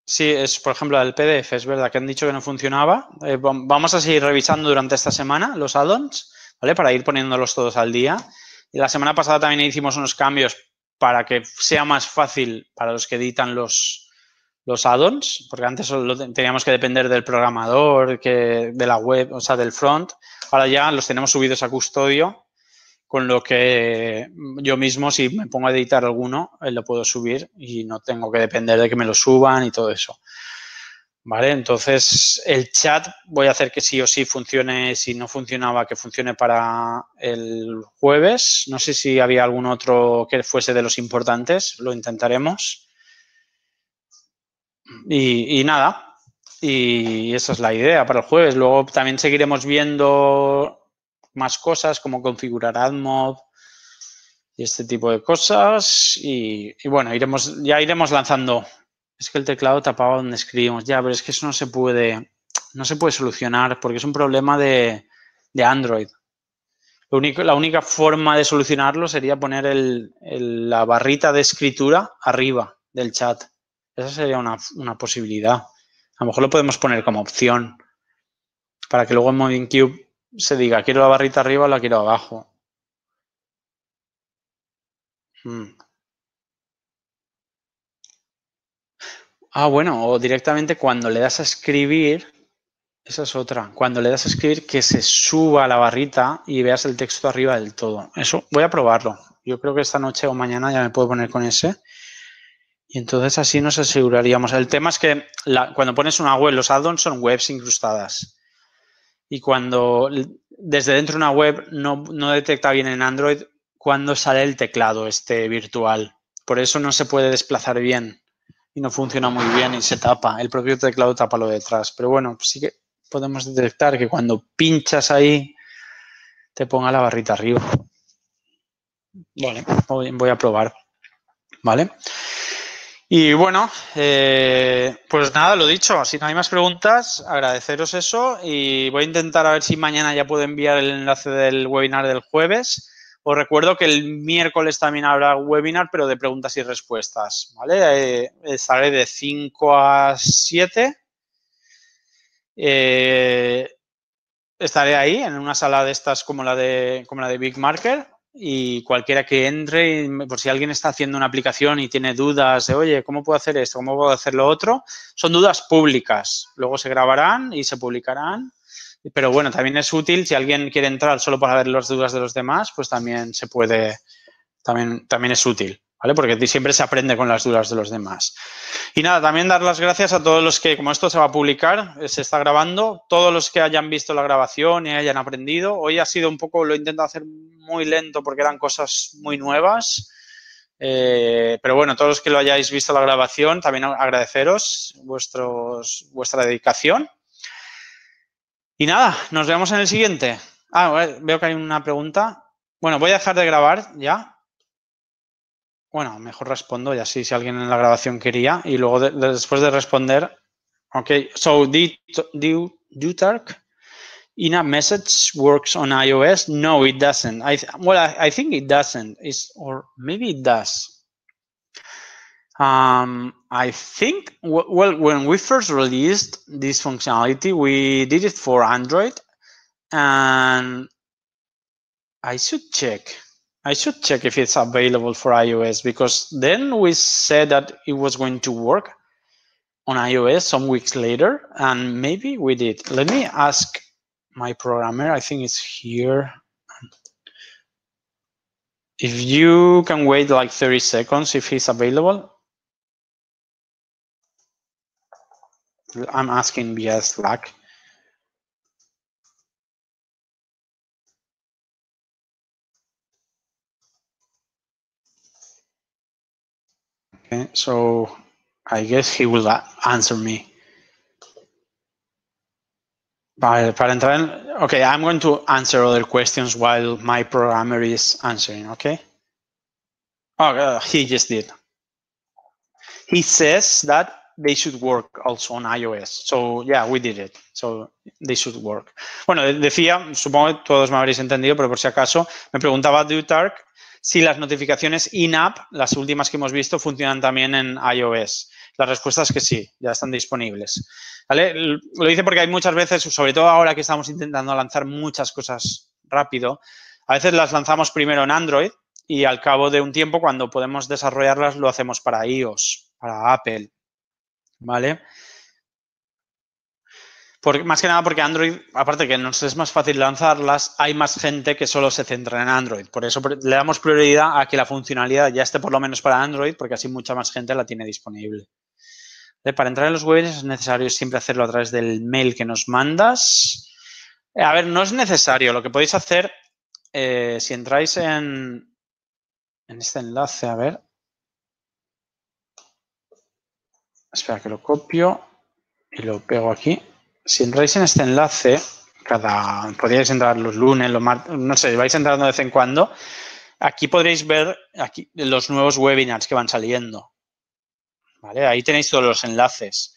Sí, es por ejemplo el PDF, es verdad que han dicho que no funcionaba. Eh, vamos a seguir revisando durante esta semana los add-ons, ¿vale? Para ir poniéndolos todos al día. Y la semana pasada también hicimos unos cambios para que sea más fácil para los que editan los, los add-ons, porque antes teníamos que depender del programador, que, de la web, o sea, del front. Ahora ya los tenemos subidos a custodio con lo que mm, yo mismo, si me pongo a editar alguno, eh, lo puedo subir y no tengo que depender de que me lo suban y todo eso. ¿Vale? Entonces, el chat voy a hacer que sí o sí funcione, si no funcionaba, que funcione para el jueves. No sé si había algún otro que fuese de los importantes, lo intentaremos. Y, nada, y esa es la idea para el jueves. Luego también seguiremos viendo más cosas, como configurar AdMob y este tipo de cosas. Y, bueno, iremos, ya iremos lanzando. Es que el teclado tapaba donde escribimos. Ya, pero es que eso no se puede, no se puede solucionar porque es un problema de, de Android. Lo único, la única forma de solucionarlo sería poner la barrita de escritura arriba del chat. Esa sería una, una, posibilidad. A lo mejor lo podemos poner como opción para que luego en Moving se diga, quiero la barrita arriba o la quiero abajo. Hmm. Ah, bueno, o directamente cuando le das a escribir, esa es otra, cuando le das a escribir que se suba la barrita y veas el texto arriba del todo. Eso voy a probarlo. Yo creo que esta noche o mañana ya me puedo poner con ese. Y entonces así nos aseguraríamos. El tema es que cuando pones una web, los add-ons son webs incrustadas y cuando desde dentro de una web no, detecta bien en Android cuando sale el teclado este virtual. Por eso no se puede desplazar bien y no funciona muy bien y se tapa. El propio teclado tapa lo detrás. Pero bueno, sí que podemos detectar que cuando pinchas ahí te ponga la barrita arriba. Vale, voy a probar. ¿Vale? Y bueno, eh, pues nada, lo dicho, si no hay más preguntas, agradeceros eso y voy a intentar a ver si mañana ya puedo enviar el enlace del webinar del jueves. Os recuerdo que el miércoles también habrá webinar, pero de preguntas y respuestas, ¿vale? estaré eh, de 5 a 7. Eh, estaré ahí en una sala de estas como la de, como la de Big Marker y cualquiera que entre, por si alguien está haciendo una aplicación y tiene dudas de, oye, ¿cómo puedo hacer esto? ¿Cómo puedo hacer lo otro? Son dudas públicas. Luego se grabarán y se publicarán. Pero bueno, también es útil si alguien quiere entrar solo para ver las dudas de los demás, pues también se puede, también, también es útil. Porque siempre se aprende con las dudas de los demás. Y nada, también dar las gracias a todos los que, como esto se va a publicar, eh, se está grabando, todos los que hayan visto la grabación y hayan aprendido. Hoy ha sido un poco, lo intento hacer muy lento porque eran cosas muy nuevas. Eh, pero bueno, todos los que lo hayáis visto la grabación, también agradeceros vuestros, vuestra dedicación. Y nada, nos vemos en el siguiente. Ah, veo que hay una pregunta. Bueno, voy a dejar de grabar ya. Bueno, mejor respondo y así si alguien en la grabación quería. Y luego de, de, después de responder, okay, so did, do Dutark in a message works on iOS? No, it doesn't. I well, I, I, think it doesn't. It's or maybe it does. Um, I think well, when we first released this functionality, we did it for Android, and I should check. I should check if it's available for iOS because then we said that it was going to work on iOS some weeks later, and maybe we did. Let me ask my programmer. I think it's here. If you can wait like 30 seconds, if he's available. I'm asking via Slack. Okay, eh, so I guess he will answer me. But parental, okay, I'm going to answer other questions while my programmer is answering, okay? Oh, uh, he just did. He says that they should work also on iOS. So, yeah, we did it. So, they should work. Bueno, decía, supongo que todos me habréis entendido, pero por si acaso, me preguntaba Dutark si las notificaciones in-app, las últimas que hemos visto, funcionan también en iOS. La respuesta es que sí, ya están disponibles. Lo hice porque hay muchas veces, sobre todo ahora que estamos intentando lanzar muchas cosas rápido, a veces las lanzamos primero en Android y al cabo de un tiempo, cuando podemos desarrollarlas, lo hacemos para iOS, para Apple. ¿Vale? más que nada porque Android, aparte que nos es más fácil lanzarlas, hay más gente que solo se centra en Android. Por eso le damos prioridad a que la funcionalidad ya esté por lo menos para Android, porque así mucha más gente la tiene disponible. Para entrar en los webinars es necesario siempre hacerlo a través del mail que nos mandas. Eh, a ver, no es necesario. Lo que podéis hacer, eh, si entráis en este enlace, a ver. Espera que lo copio y lo pego aquí si entráis en este enlace, cada, podríais entrar los lunes, los martes, no sé, vais entrando de vez en cuando, aquí podréis ver aquí, los nuevos webinars que van saliendo. Ahí tenéis todos los enlaces.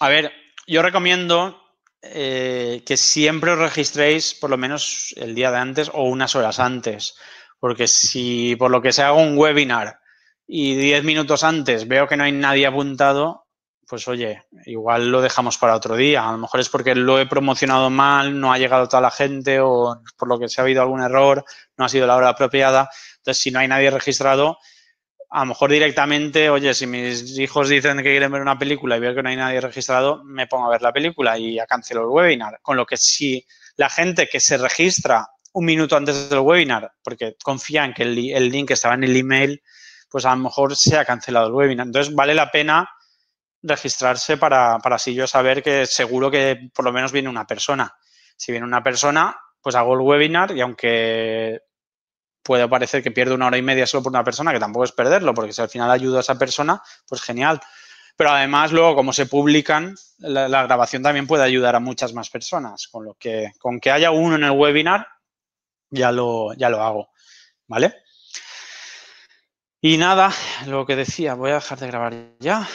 A ver, yo recomiendo eh, que siempre os registréis por lo menos el día de antes o unas horas antes. Porque si por lo que se hago un webinar y 10 minutos antes veo que no hay nadie apuntado, pues oye, igual lo dejamos para otro día. A lo mejor es porque lo he promocionado mal, no ha llegado toda la gente o por lo que se ha habido algún error, no ha sido la hora apropiada. Entonces, si no hay nadie registrado, a lo mejor directamente, oye, si mis hijos dicen que quieren ver una película y veo que no hay nadie registrado, me pongo a ver la película y ya cancelo el webinar. Con lo que si la gente que se registra un minuto antes del webinar, porque confía en que el, el link estaba en el email, pues a lo mejor se ha cancelado el webinar. Entonces, vale la pena registrarse para, para así yo saber que seguro que por lo menos viene una persona. Si viene una persona, pues hago el webinar y aunque puede parecer que pierdo una hora y media solo por una persona, que tampoco es perderlo, porque si al final ayudo a esa persona, pues genial. Pero además, luego, como se publican, la, grabación también puede ayudar a muchas más personas. Con lo que, con que haya uno en el webinar, ya lo, ya lo hago. ¿Vale? Y nada, lo que decía, voy a dejar de grabar ya.